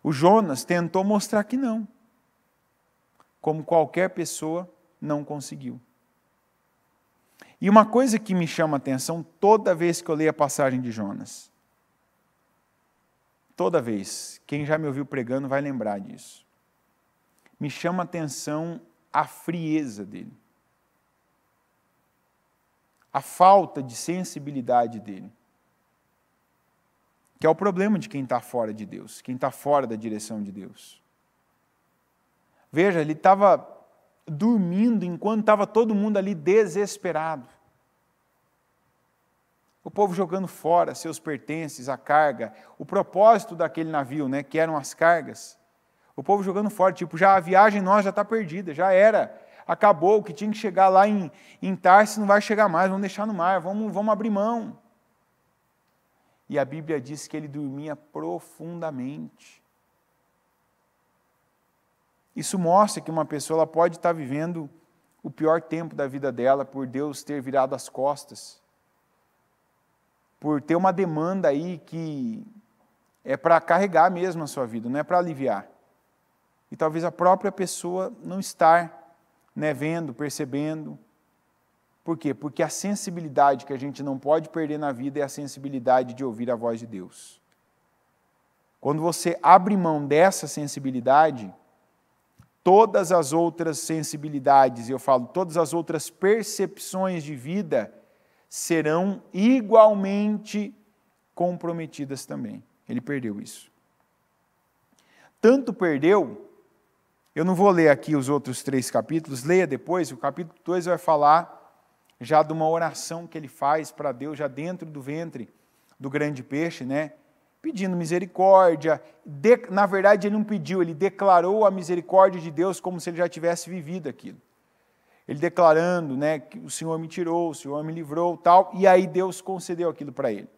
O Jonas tentou mostrar que não como qualquer pessoa não conseguiu. E uma coisa que me chama a atenção toda vez que eu leio a passagem de Jonas. Toda vez, quem já me ouviu pregando vai lembrar disso. Me chama a atenção a frieza dele. A falta de sensibilidade dele. Que é o problema de quem está fora de Deus, quem está fora da direção de Deus. Veja, ele estava dormindo enquanto estava todo mundo ali desesperado. O povo jogando fora seus pertences, a carga, o propósito daquele navio, né, que eram as cargas. O povo jogando fora, tipo, já a viagem nós já está perdida, já era, acabou, o que tinha que chegar lá em, em Tarsis não vai chegar mais, vamos deixar no mar, vamos, vamos abrir mão. E a Bíblia diz que ele dormia profundamente. Isso mostra que uma pessoa pode estar vivendo o pior tempo da vida dela por Deus ter virado as costas, por ter uma demanda aí que é para carregar mesmo a sua vida, não é para aliviar. E talvez a própria pessoa não estar né, vendo, percebendo. Por quê? Porque a sensibilidade que a gente não pode perder na vida é a sensibilidade de ouvir a voz de Deus. Quando você abre mão dessa sensibilidade, todas as outras sensibilidades, eu falo todas as outras percepções de vida, serão igualmente comprometidas também. Ele perdeu isso. Tanto perdeu, eu não vou ler aqui os outros três capítulos, leia depois, o capítulo 2 vai falar já de uma oração que ele faz para Deus já dentro do ventre do grande peixe, né? pedindo misericórdia. De, na verdade, ele não pediu, ele declarou a misericórdia de Deus como se ele já tivesse vivido aquilo. Ele declarando, né, que o Senhor me tirou, o Senhor me livrou, tal, e aí Deus concedeu aquilo para ele.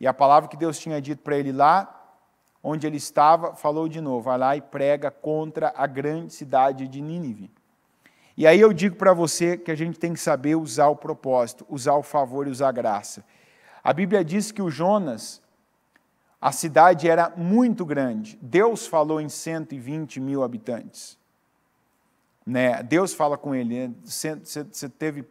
E a palavra que Deus tinha dito para ele lá, onde ele estava, falou de novo: vai lá e prega contra a grande cidade de Nínive. E aí eu digo para você que a gente tem que saber usar o propósito, usar o favor e usar a graça. A Bíblia diz que o Jonas, a cidade era muito grande. Deus falou em 120 mil habitantes. Né? Deus fala com ele: né? você teve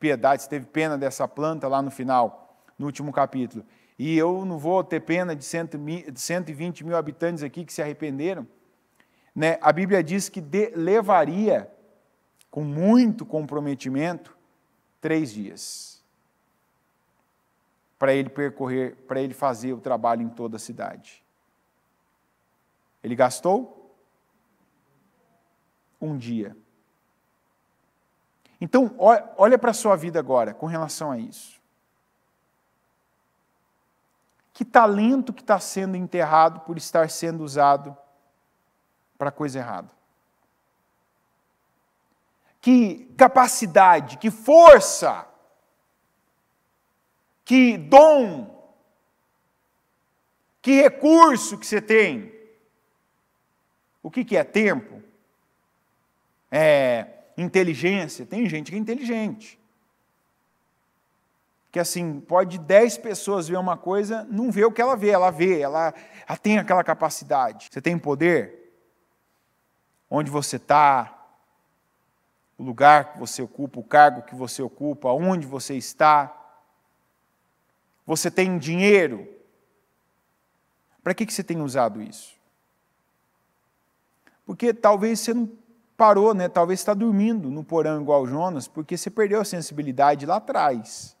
piedade, você teve pena dessa planta lá no final, no último capítulo. E eu não vou ter pena de 120 mil habitantes aqui que se arrependeram. Né? A Bíblia diz que de, levaria, com muito comprometimento, três dias para ele percorrer, para ele fazer o trabalho em toda a cidade. Ele gastou um dia. Então, olha para a sua vida agora com relação a isso. Que talento que está sendo enterrado por estar sendo usado para coisa errada? Que capacidade, que força que dom, que recurso que você tem. O que, que é tempo? É inteligência? Tem gente que é inteligente. Que assim, pode dez pessoas ver uma coisa, não vê o que ela vê, ela vê, ela, ela tem aquela capacidade. Você tem poder? Onde você está, o lugar que você ocupa, o cargo que você ocupa, onde você está. Você tem dinheiro? Para que, que você tem usado isso? Porque talvez você não parou, né? talvez está dormindo no porão igual Jonas, porque você perdeu a sensibilidade lá atrás.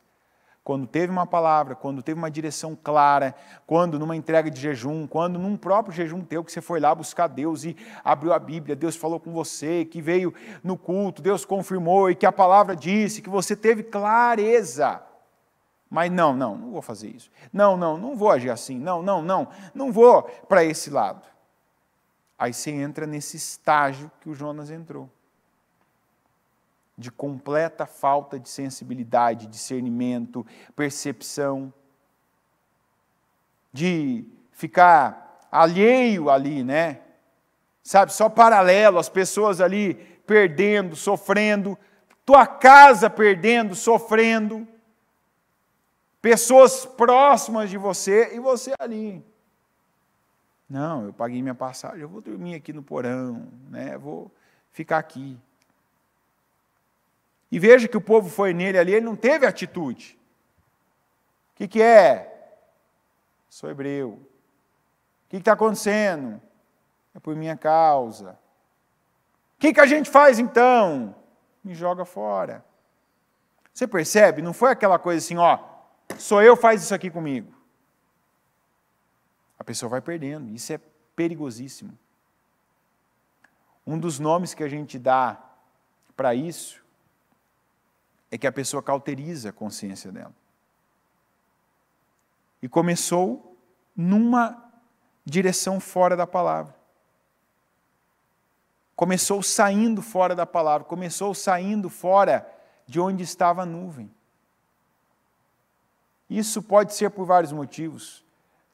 Quando teve uma palavra, quando teve uma direção clara, quando numa entrega de jejum, quando num próprio jejum teu que você foi lá buscar Deus e abriu a Bíblia, Deus falou com você, que veio no culto, Deus confirmou e que a palavra disse, que você teve clareza. Mas não, não, não vou fazer isso. Não, não, não vou agir assim. Não, não, não, não vou para esse lado. Aí você entra nesse estágio que o Jonas entrou de completa falta de sensibilidade, discernimento, percepção, de ficar alheio ali, né? Sabe, só paralelo, as pessoas ali perdendo, sofrendo, tua casa perdendo, sofrendo pessoas próximas de você e você ali. Não, eu paguei minha passagem, eu vou dormir aqui no porão, né? Vou ficar aqui. E veja que o povo foi nele ali, ele não teve atitude. O que, que é? Sou hebreu. O que está acontecendo? É por minha causa. O que, que a gente faz então? Me joga fora. Você percebe? Não foi aquela coisa assim, ó, Sou eu, faz isso aqui comigo. A pessoa vai perdendo. Isso é perigosíssimo. Um dos nomes que a gente dá para isso é que a pessoa cauteriza a consciência dela. E começou numa direção fora da palavra. Começou saindo fora da palavra, começou saindo fora de onde estava a nuvem. Isso pode ser por vários motivos.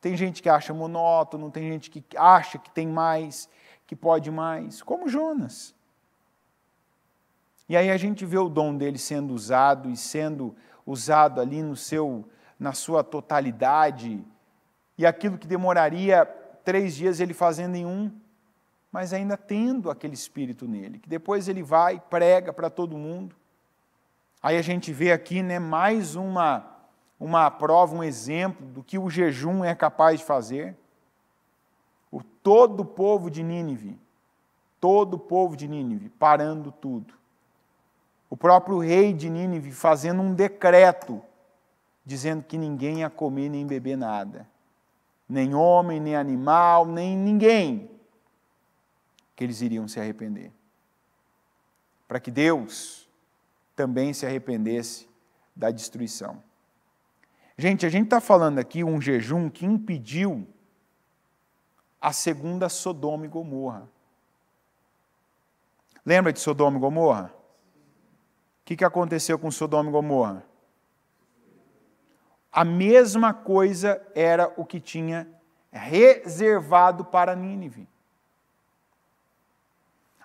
Tem gente que acha monótono, tem gente que acha que tem mais, que pode mais, como Jonas. E aí a gente vê o dom dele sendo usado e sendo usado ali no seu, na sua totalidade. E aquilo que demoraria três dias ele fazendo em um, mas ainda tendo aquele espírito nele, que depois ele vai prega para todo mundo. Aí a gente vê aqui, né, mais uma uma prova, um exemplo do que o jejum é capaz de fazer. O todo o povo de Nínive, todo o povo de Nínive parando tudo. O próprio rei de Nínive fazendo um decreto dizendo que ninguém ia comer nem beber nada. Nem homem, nem animal, nem ninguém. Que eles iriam se arrepender. Para que Deus também se arrependesse da destruição. Gente, a gente está falando aqui um jejum que impediu a segunda Sodoma e Gomorra. Lembra de Sodoma e Gomorra? O que, que aconteceu com Sodoma e Gomorra? A mesma coisa era o que tinha reservado para Nínive.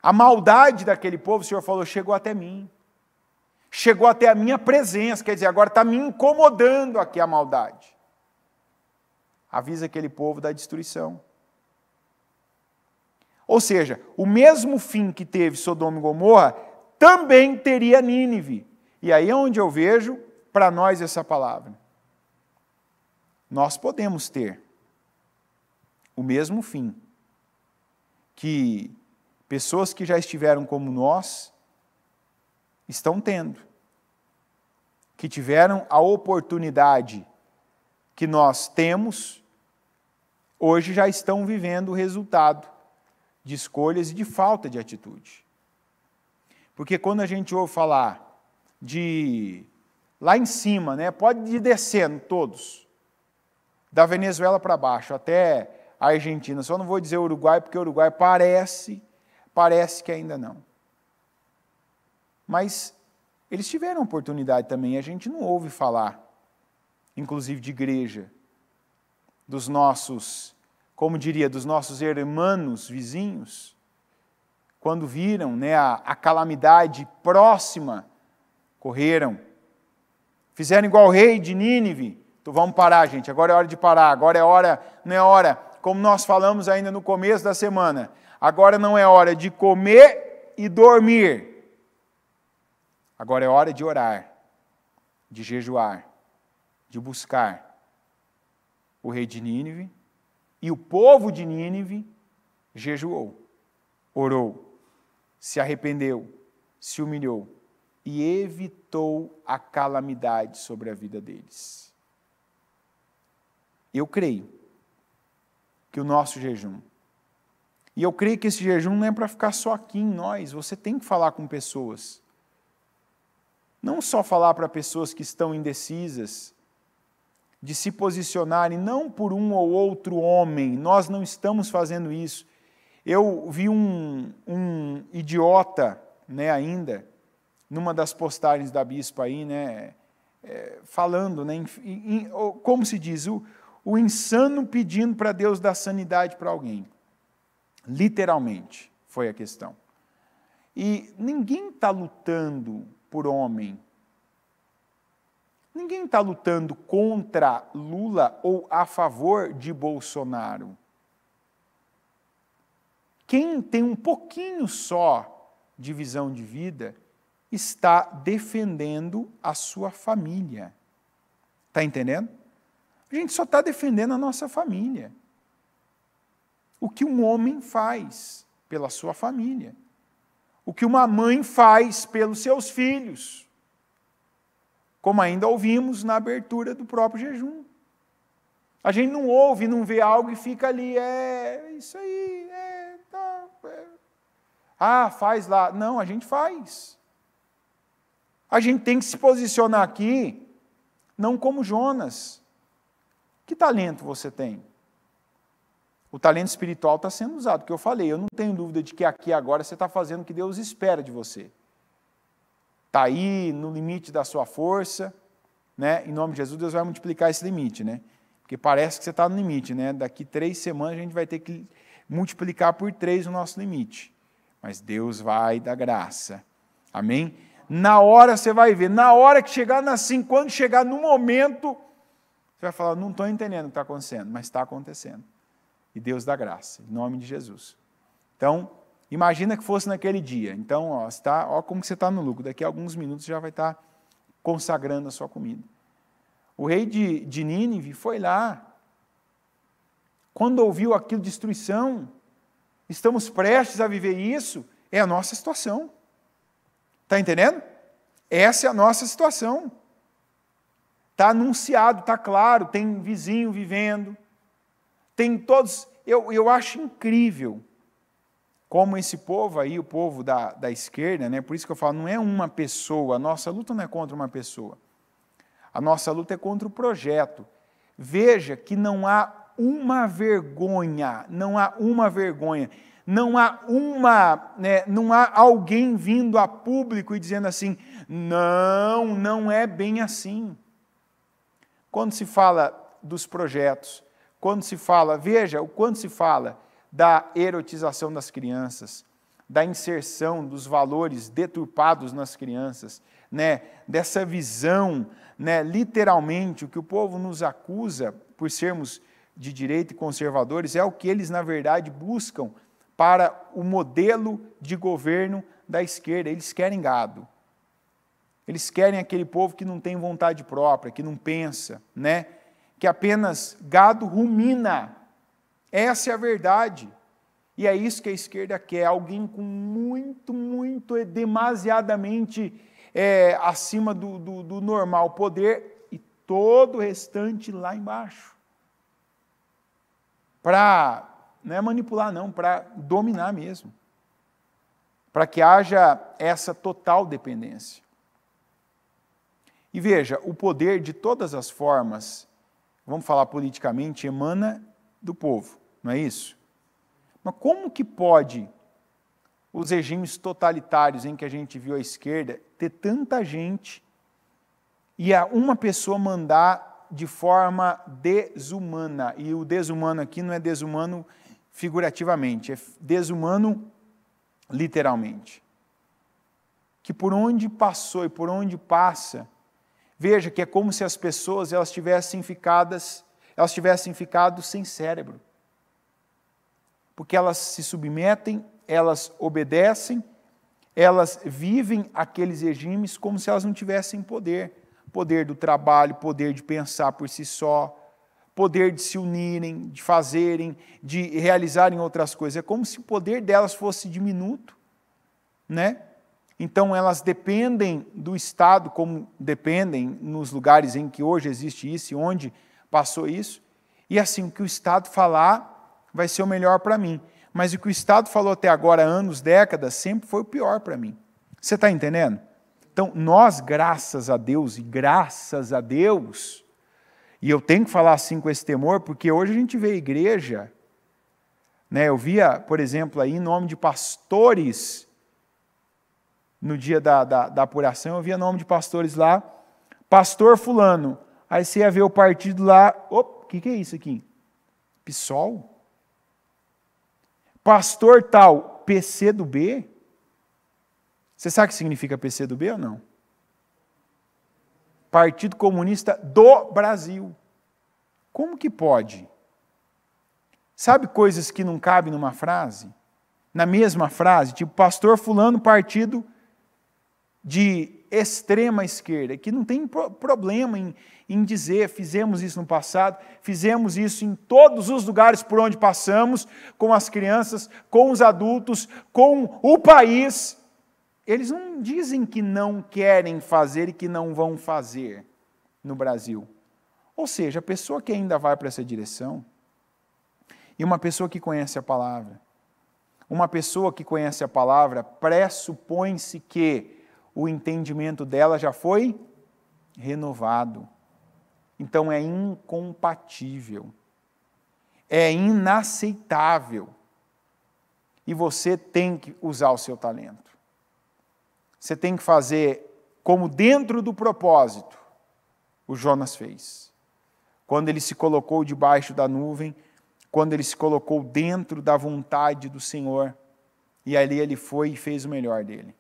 A maldade daquele povo, o Senhor falou, chegou até mim chegou até a minha presença, quer dizer, agora está me incomodando aqui a maldade. Avisa aquele povo da destruição. Ou seja, o mesmo fim que teve Sodoma e Gomorra também teria Nínive. E aí é onde eu vejo para nós essa palavra. Nós podemos ter o mesmo fim que pessoas que já estiveram como nós estão tendo, que tiveram a oportunidade que nós temos, hoje já estão vivendo o resultado de escolhas e de falta de atitude. Porque quando a gente ouve falar de lá em cima, né, pode ir descendo todos, da Venezuela para baixo até a Argentina, só não vou dizer Uruguai, porque Uruguai parece, parece que ainda não. Mas eles tiveram oportunidade também, a gente não ouve falar, inclusive de igreja, dos nossos, como diria, dos nossos irmãos, vizinhos, quando viram né, a, a calamidade próxima, correram. Fizeram igual o rei de Nínive. Então vamos parar, gente. Agora é hora de parar. Agora é hora, não é hora. Como nós falamos ainda no começo da semana, agora não é hora de comer e dormir Agora é hora de orar, de jejuar, de buscar o rei de Nínive. E o povo de Nínive jejuou, orou, se arrependeu, se humilhou e evitou a calamidade sobre a vida deles. Eu creio que o nosso jejum, e eu creio que esse jejum não é para ficar só aqui em nós, você tem que falar com pessoas não só falar para pessoas que estão indecisas, de se posicionarem não por um ou outro homem, nós não estamos fazendo isso. Eu vi um, um idiota né, ainda, numa das postagens da bispa aí, né, é, falando, né, em, em, como se diz, o, o insano pedindo para Deus dar sanidade para alguém. Literalmente foi a questão. E ninguém está lutando por homem. Ninguém está lutando contra Lula ou a favor de Bolsonaro. Quem tem um pouquinho só de visão de vida está defendendo a sua família. Está entendendo? A gente só está defendendo a nossa família. O que um homem faz pela sua família o que uma mãe faz pelos seus filhos, como ainda ouvimos na abertura do próprio jejum. A gente não ouve, não vê algo e fica ali, é isso aí, é, tá, é. ah, faz lá. Não, a gente faz. A gente tem que se posicionar aqui, não como Jonas. Que talento você tem? O talento espiritual está sendo usado, que eu falei, eu não tenho dúvida de que aqui agora você está fazendo o que Deus espera de você. Está aí no limite da sua força, né? Em nome de Jesus, Deus vai multiplicar esse limite, né? Porque parece que você está no limite, né? Daqui três semanas a gente vai ter que multiplicar por três o nosso limite. Mas Deus vai dar graça. Amém? Na hora você vai ver. Na hora que chegar, na assim, quando chegar no momento, você vai falar, não estou entendendo o que está acontecendo, mas está acontecendo e Deus da graça, em nome de Jesus. Então, imagina que fosse naquele dia. Então, ó, está, ó como você está no lucro. Daqui a alguns minutos já vai estar tá consagrando a sua comida. O rei de, de Nínive foi lá. Quando ouviu aquilo, destruição, estamos prestes a viver isso, é a nossa situação. Está entendendo? Essa é a nossa situação. Está anunciado, está claro, tem vizinho vivendo, tem todos. Eu, eu acho incrível como esse povo aí, o povo da, da esquerda, né? por isso que eu falo, não é uma pessoa, a nossa luta não é contra uma pessoa. A nossa luta é contra o projeto. Veja que não há uma vergonha, não há uma vergonha, não há uma, né, não há alguém vindo a público e dizendo assim, não, não é bem assim. Quando se fala dos projetos, quando se fala, veja o quanto se fala da erotização das crianças, da inserção dos valores deturpados nas crianças, né, dessa visão, né, literalmente o que o povo nos acusa por sermos de direita e conservadores é o que eles na verdade buscam para o modelo de governo da esquerda, eles querem gado. Eles querem aquele povo que não tem vontade própria, que não pensa, né? que apenas gado rumina. Essa é a verdade. E é isso que a esquerda quer: alguém com muito, muito, demasiadamente é, acima do, do, do normal poder e todo o restante lá embaixo. Para, não é manipular, não, para dominar mesmo. Para que haja essa total dependência. E veja, o poder de todas as formas vamos falar politicamente, emana do povo, não é isso? Mas como que pode os regimes totalitários em que a gente viu a esquerda ter tanta gente e a uma pessoa mandar de forma desumana? E o desumano aqui não é desumano figurativamente, é desumano literalmente. Que por onde passou e por onde passa, Veja que é como se as pessoas elas tivessem ficadas, elas tivessem ficado sem cérebro. Porque elas se submetem, elas obedecem, elas vivem aqueles regimes como se elas não tivessem poder, poder do trabalho, poder de pensar por si só, poder de se unirem, de fazerem, de realizarem outras coisas. É como se o poder delas fosse diminuto, né? Então, elas dependem do Estado, como dependem nos lugares em que hoje existe isso e onde passou isso. E assim, o que o Estado falar vai ser o melhor para mim. Mas o que o Estado falou até agora, anos, décadas, sempre foi o pior para mim. Você está entendendo? Então, nós, graças a Deus, e graças a Deus, e eu tenho que falar assim com esse temor, porque hoje a gente vê a igreja. Né? Eu via, por exemplo, aí em nome de pastores no dia da, da, da apuração, eu via nome de pastores lá, pastor fulano. Aí você ia ver o partido lá, opa, o que, que é isso aqui? PSOL? Pastor tal, PC do B? Você sabe o que significa PC do B ou não? Partido Comunista do Brasil. Como que pode? Sabe coisas que não cabem numa frase? Na mesma frase, tipo pastor fulano partido de extrema esquerda, que não tem problema em, em dizer, fizemos isso no passado, fizemos isso em todos os lugares por onde passamos, com as crianças, com os adultos, com o país. Eles não dizem que não querem fazer e que não vão fazer no Brasil. Ou seja, a pessoa que ainda vai para essa direção, e uma pessoa que conhece a palavra, uma pessoa que conhece a palavra pressupõe-se que o entendimento dela já foi renovado. Então é incompatível, é inaceitável. E você tem que usar o seu talento. Você tem que fazer como dentro do propósito o Jonas fez. Quando ele se colocou debaixo da nuvem, quando ele se colocou dentro da vontade do Senhor, e ali ele foi e fez o melhor dele.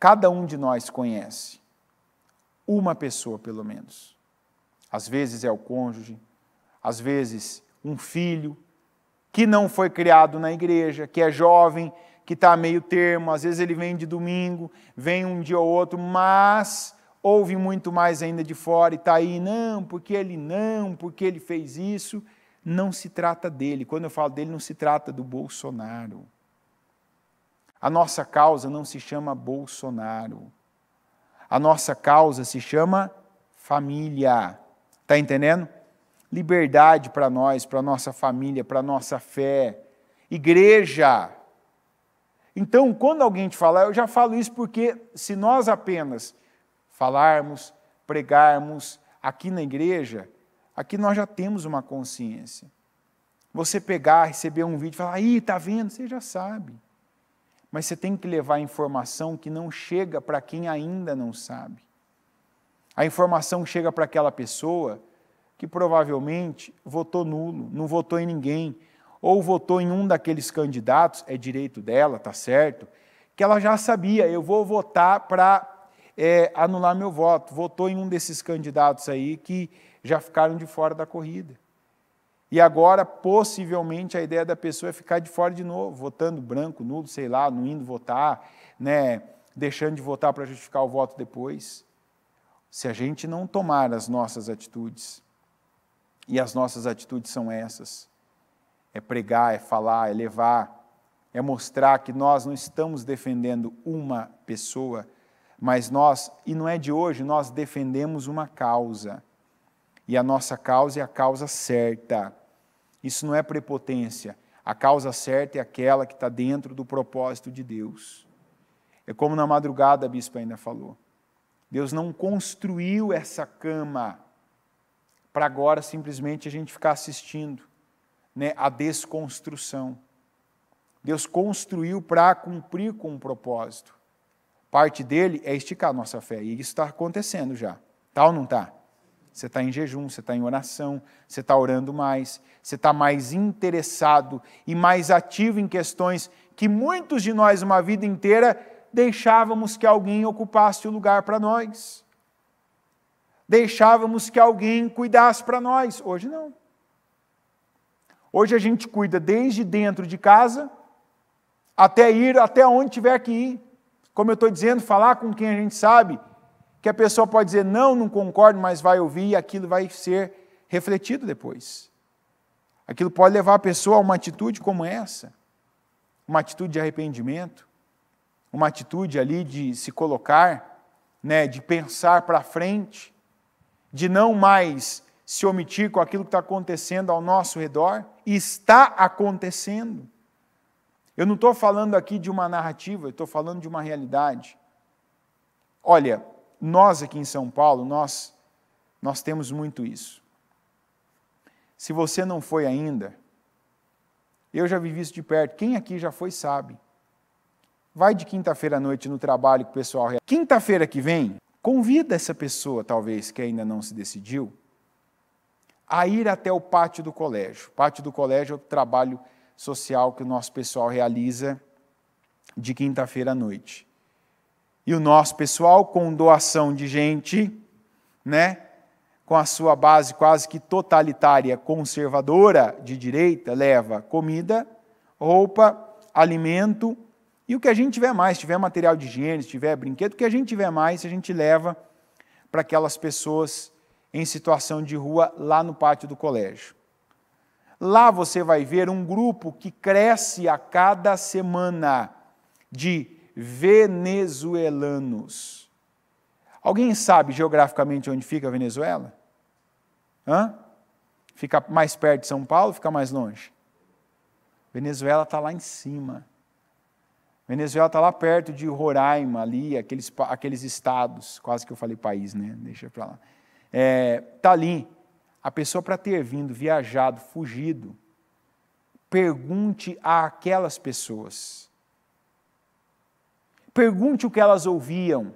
Cada um de nós conhece uma pessoa, pelo menos. Às vezes é o cônjuge, às vezes um filho que não foi criado na igreja, que é jovem, que está meio termo, às vezes ele vem de domingo, vem um dia ou outro, mas ouve muito mais ainda de fora e está aí, não, porque ele não, porque ele fez isso. Não se trata dele. Quando eu falo dele, não se trata do Bolsonaro. A nossa causa não se chama Bolsonaro. A nossa causa se chama família. Está entendendo? Liberdade para nós, para nossa família, para nossa fé. Igreja. Então, quando alguém te falar, eu já falo isso porque se nós apenas falarmos, pregarmos aqui na igreja, aqui nós já temos uma consciência. Você pegar, receber um vídeo e falar, ih, tá vendo? Você já sabe mas você tem que levar informação que não chega para quem ainda não sabe. A informação chega para aquela pessoa que provavelmente votou nulo, não votou em ninguém, ou votou em um daqueles candidatos, é direito dela, tá certo, que ela já sabia, eu vou votar para é, anular meu voto, votou em um desses candidatos aí que já ficaram de fora da corrida. E agora, possivelmente, a ideia da pessoa é ficar de fora de novo, votando branco, nulo, sei lá, não indo votar, né, deixando de votar para justificar o voto depois. Se a gente não tomar as nossas atitudes, e as nossas atitudes são essas: é pregar, é falar, é levar, é mostrar que nós não estamos defendendo uma pessoa, mas nós, e não é de hoje, nós defendemos uma causa. E a nossa causa é a causa certa isso não é prepotência. A causa certa é aquela que está dentro do propósito de Deus. É como na madrugada a bispa ainda falou. Deus não construiu essa cama para agora simplesmente a gente ficar assistindo né, a desconstrução. Deus construiu para cumprir com um propósito. Parte dele é esticar nossa fé, e isso está acontecendo já. Tal tá ou não está? Você está em jejum, você está em oração, você está orando mais, você está mais interessado e mais ativo em questões que muitos de nós, uma vida inteira, deixávamos que alguém ocupasse o lugar para nós. Deixávamos que alguém cuidasse para nós. Hoje não. Hoje a gente cuida desde dentro de casa até ir até onde tiver que ir. Como eu estou dizendo, falar com quem a gente sabe, que a pessoa pode dizer não, não concordo, mas vai ouvir e aquilo vai ser refletido depois. Aquilo pode levar a pessoa a uma atitude como essa, uma atitude de arrependimento, uma atitude ali de se colocar, né, de pensar para frente, de não mais se omitir com aquilo que está acontecendo ao nosso redor e está acontecendo. Eu não estou falando aqui de uma narrativa, eu estou falando de uma realidade. Olha, nós aqui em São Paulo, nós, nós temos muito isso. Se você não foi ainda, eu já vivi isso de perto. Quem aqui já foi sabe. Vai de quinta-feira à noite no trabalho que o pessoal. Quinta-feira que vem, convida essa pessoa, talvez, que ainda não se decidiu, a ir até o pátio do colégio. O pátio do colégio é o trabalho social que o nosso pessoal realiza de quinta-feira à noite e o nosso pessoal com doação de gente, né? Com a sua base quase que totalitária, conservadora de direita, leva comida, roupa, alimento e o que a gente tiver mais, se tiver material de higiene, se tiver brinquedo, o que a gente tiver mais, a gente leva para aquelas pessoas em situação de rua lá no pátio do colégio. Lá você vai ver um grupo que cresce a cada semana de venezuelanos. Alguém sabe geograficamente onde fica a Venezuela? Hã? Fica mais perto de São Paulo, fica mais longe? Venezuela está lá em cima. Venezuela está lá perto de Roraima, ali, aqueles, aqueles estados, quase que eu falei país, né? Deixa para lá. Está é, tá ali. A pessoa, para ter vindo, viajado, fugido, pergunte a aquelas pessoas Pergunte o que elas ouviam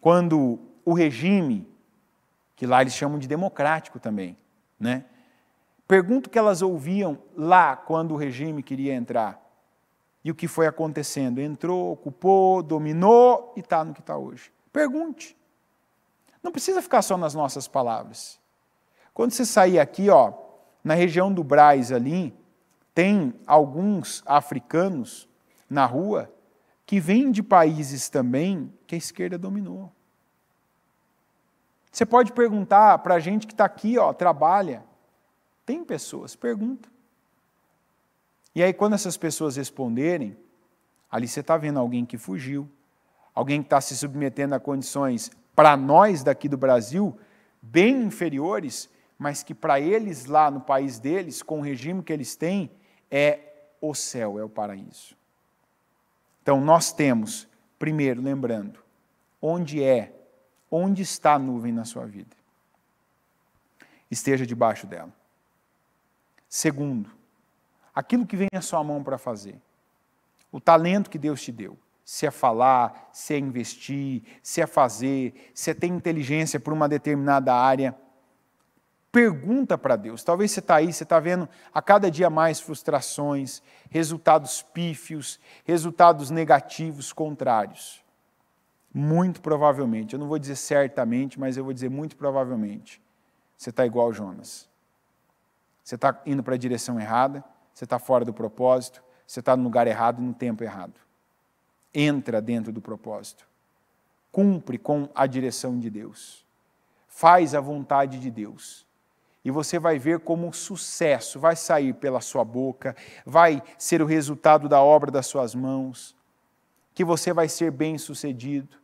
quando o regime, que lá eles chamam de democrático também, né? Pergunto o que elas ouviam lá quando o regime queria entrar. E o que foi acontecendo? Entrou, ocupou, dominou e está no que está hoje. Pergunte. Não precisa ficar só nas nossas palavras. Quando você sair aqui, ó, na região do Braz ali, tem alguns africanos na rua que vem de países também que a esquerda dominou. Você pode perguntar para a gente que está aqui, ó, trabalha. Tem pessoas, pergunta. E aí, quando essas pessoas responderem, ali você está vendo alguém que fugiu, alguém que está se submetendo a condições, para nós daqui do Brasil, bem inferiores, mas que para eles lá no país deles, com o regime que eles têm, é o céu, é o paraíso. Então, nós temos, primeiro, lembrando, onde é, onde está a nuvem na sua vida. Esteja debaixo dela. Segundo, aquilo que vem à sua mão para fazer, o talento que Deus te deu, se é falar, se é investir, se é fazer, se é ter inteligência para uma determinada área, Pergunta para Deus. Talvez você está aí, você está vendo a cada dia mais frustrações, resultados pífios, resultados negativos, contrários. Muito provavelmente, eu não vou dizer certamente, mas eu vou dizer muito provavelmente, você está igual Jonas. Você está indo para a direção errada, você está fora do propósito, você está no lugar errado e no tempo errado. Entra dentro do propósito. Cumpre com a direção de Deus. Faz a vontade de Deus e você vai ver como um sucesso vai sair pela sua boca, vai ser o resultado da obra das suas mãos, que você vai ser bem-sucedido.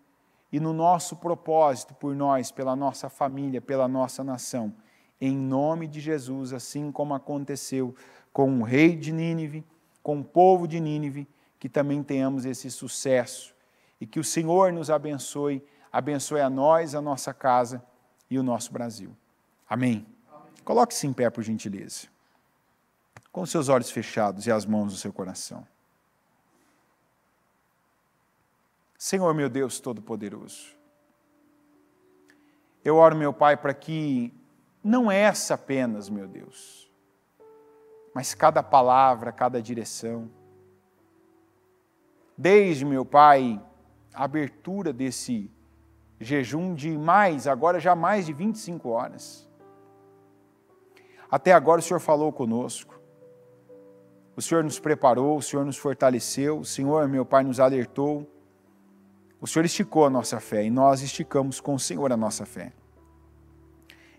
E no nosso propósito por nós, pela nossa família, pela nossa nação, em nome de Jesus, assim como aconteceu com o rei de Nínive, com o povo de Nínive, que também tenhamos esse sucesso e que o Senhor nos abençoe, abençoe a nós, a nossa casa e o nosso Brasil. Amém. Coloque-se em pé, por gentileza, com seus olhos fechados e as mãos no seu coração. Senhor meu Deus Todo-Poderoso, eu oro, meu Pai, para que não é essa apenas, meu Deus, mas cada palavra, cada direção, desde, meu Pai, a abertura desse jejum de mais, agora já mais de 25 horas, até agora o Senhor falou conosco. O Senhor nos preparou, o Senhor nos fortaleceu, o Senhor, meu Pai, nos alertou. O Senhor esticou a nossa fé e nós esticamos com o Senhor a nossa fé,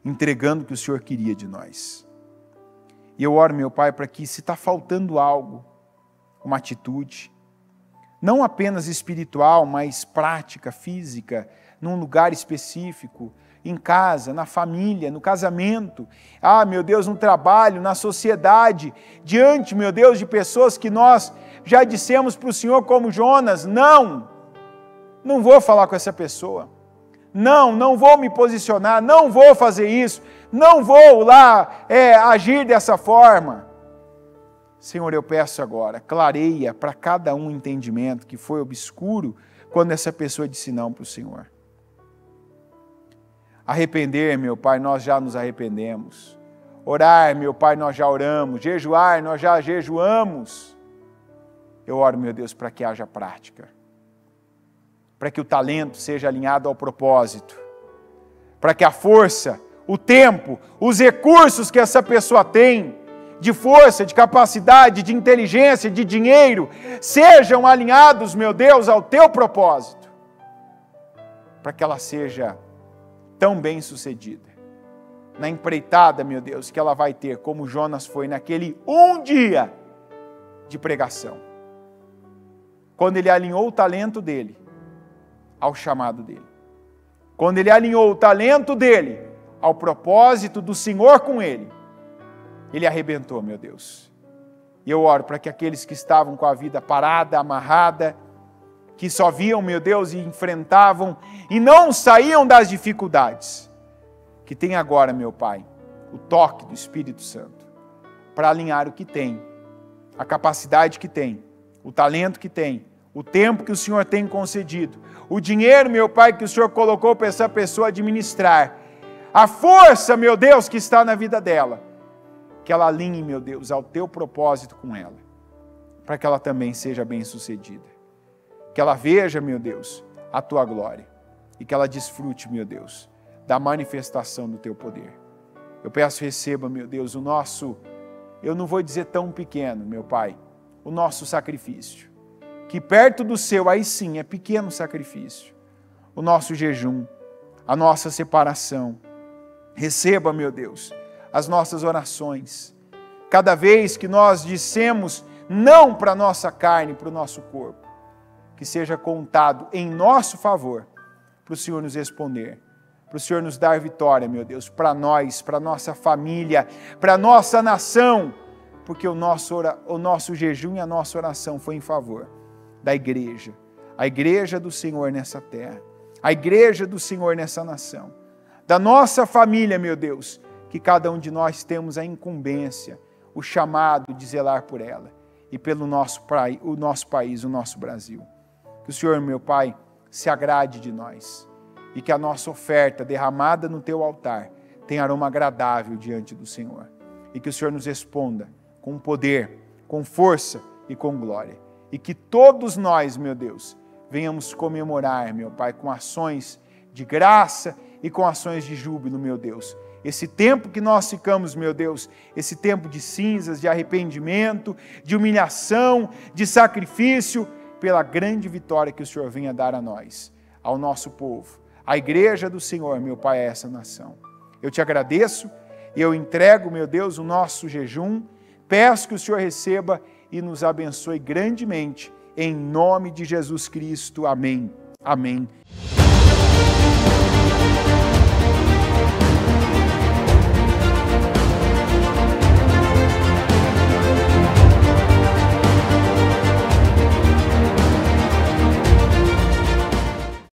entregando o que o Senhor queria de nós. E eu oro, meu Pai, para que se está faltando algo, uma atitude, não apenas espiritual, mas prática, física, num lugar específico, em casa, na família, no casamento, ah, meu Deus, no trabalho, na sociedade, diante, meu Deus, de pessoas que nós já dissemos para o Senhor como Jonas: não, não vou falar com essa pessoa, não, não vou me posicionar, não vou fazer isso, não vou lá é, agir dessa forma. Senhor, eu peço agora, clareia para cada um entendimento que foi obscuro quando essa pessoa disse não para o Senhor. Arrepender, meu Pai, nós já nos arrependemos. Orar, meu Pai, nós já oramos. Jejuar, nós já jejuamos. Eu oro, meu Deus, para que haja prática. Para que o talento seja alinhado ao propósito. Para que a força, o tempo, os recursos que essa pessoa tem, de força, de capacidade, de inteligência, de dinheiro, sejam alinhados, meu Deus, ao teu propósito. Para que ela seja tão bem sucedida. Na empreitada, meu Deus, que ela vai ter, como Jonas foi naquele um dia de pregação. Quando ele alinhou o talento dele ao chamado dele. Quando ele alinhou o talento dele ao propósito do Senhor com ele, ele arrebentou, meu Deus. E eu oro para que aqueles que estavam com a vida parada, amarrada, que só viam, meu Deus, e enfrentavam e não saíam das dificuldades. Que tem agora, meu Pai, o toque do Espírito Santo para alinhar o que tem, a capacidade que tem, o talento que tem, o tempo que o Senhor tem concedido, o dinheiro, meu Pai, que o Senhor colocou para essa pessoa administrar, a força, meu Deus, que está na vida dela, que ela alinhe, meu Deus, ao teu propósito com ela, para que ela também seja bem-sucedida. Que ela veja, meu Deus, a tua glória e que ela desfrute, meu Deus, da manifestação do teu poder. Eu peço, receba, meu Deus, o nosso, eu não vou dizer tão pequeno, meu Pai, o nosso sacrifício, que perto do seu, aí sim, é pequeno sacrifício, o nosso jejum, a nossa separação. Receba, meu Deus, as nossas orações. Cada vez que nós dissemos não para a nossa carne, para o nosso corpo, que seja contado em nosso favor, para o Senhor nos responder, para o Senhor nos dar vitória, meu Deus, para nós, para nossa família, para nossa nação, porque o nosso, o nosso jejum e a nossa oração foi em favor da igreja, a igreja do Senhor nessa terra, a igreja do Senhor nessa nação, da nossa família, meu Deus, que cada um de nós temos a incumbência, o chamado de zelar por ela e pelo nosso, o nosso país, o nosso Brasil. Que o Senhor, meu Pai, se agrade de nós e que a nossa oferta derramada no teu altar tenha aroma agradável diante do Senhor. E que o Senhor nos responda com poder, com força e com glória. E que todos nós, meu Deus, venhamos comemorar, meu Pai, com ações de graça e com ações de júbilo, meu Deus. Esse tempo que nós ficamos, meu Deus, esse tempo de cinzas, de arrependimento, de humilhação, de sacrifício, pela grande vitória que o Senhor vinha dar a nós, ao nosso povo, à igreja do Senhor, meu Pai, é essa nação. Eu te agradeço e eu entrego, meu Deus, o nosso jejum. Peço que o Senhor receba e nos abençoe grandemente, em nome de Jesus Cristo. Amém. Amém.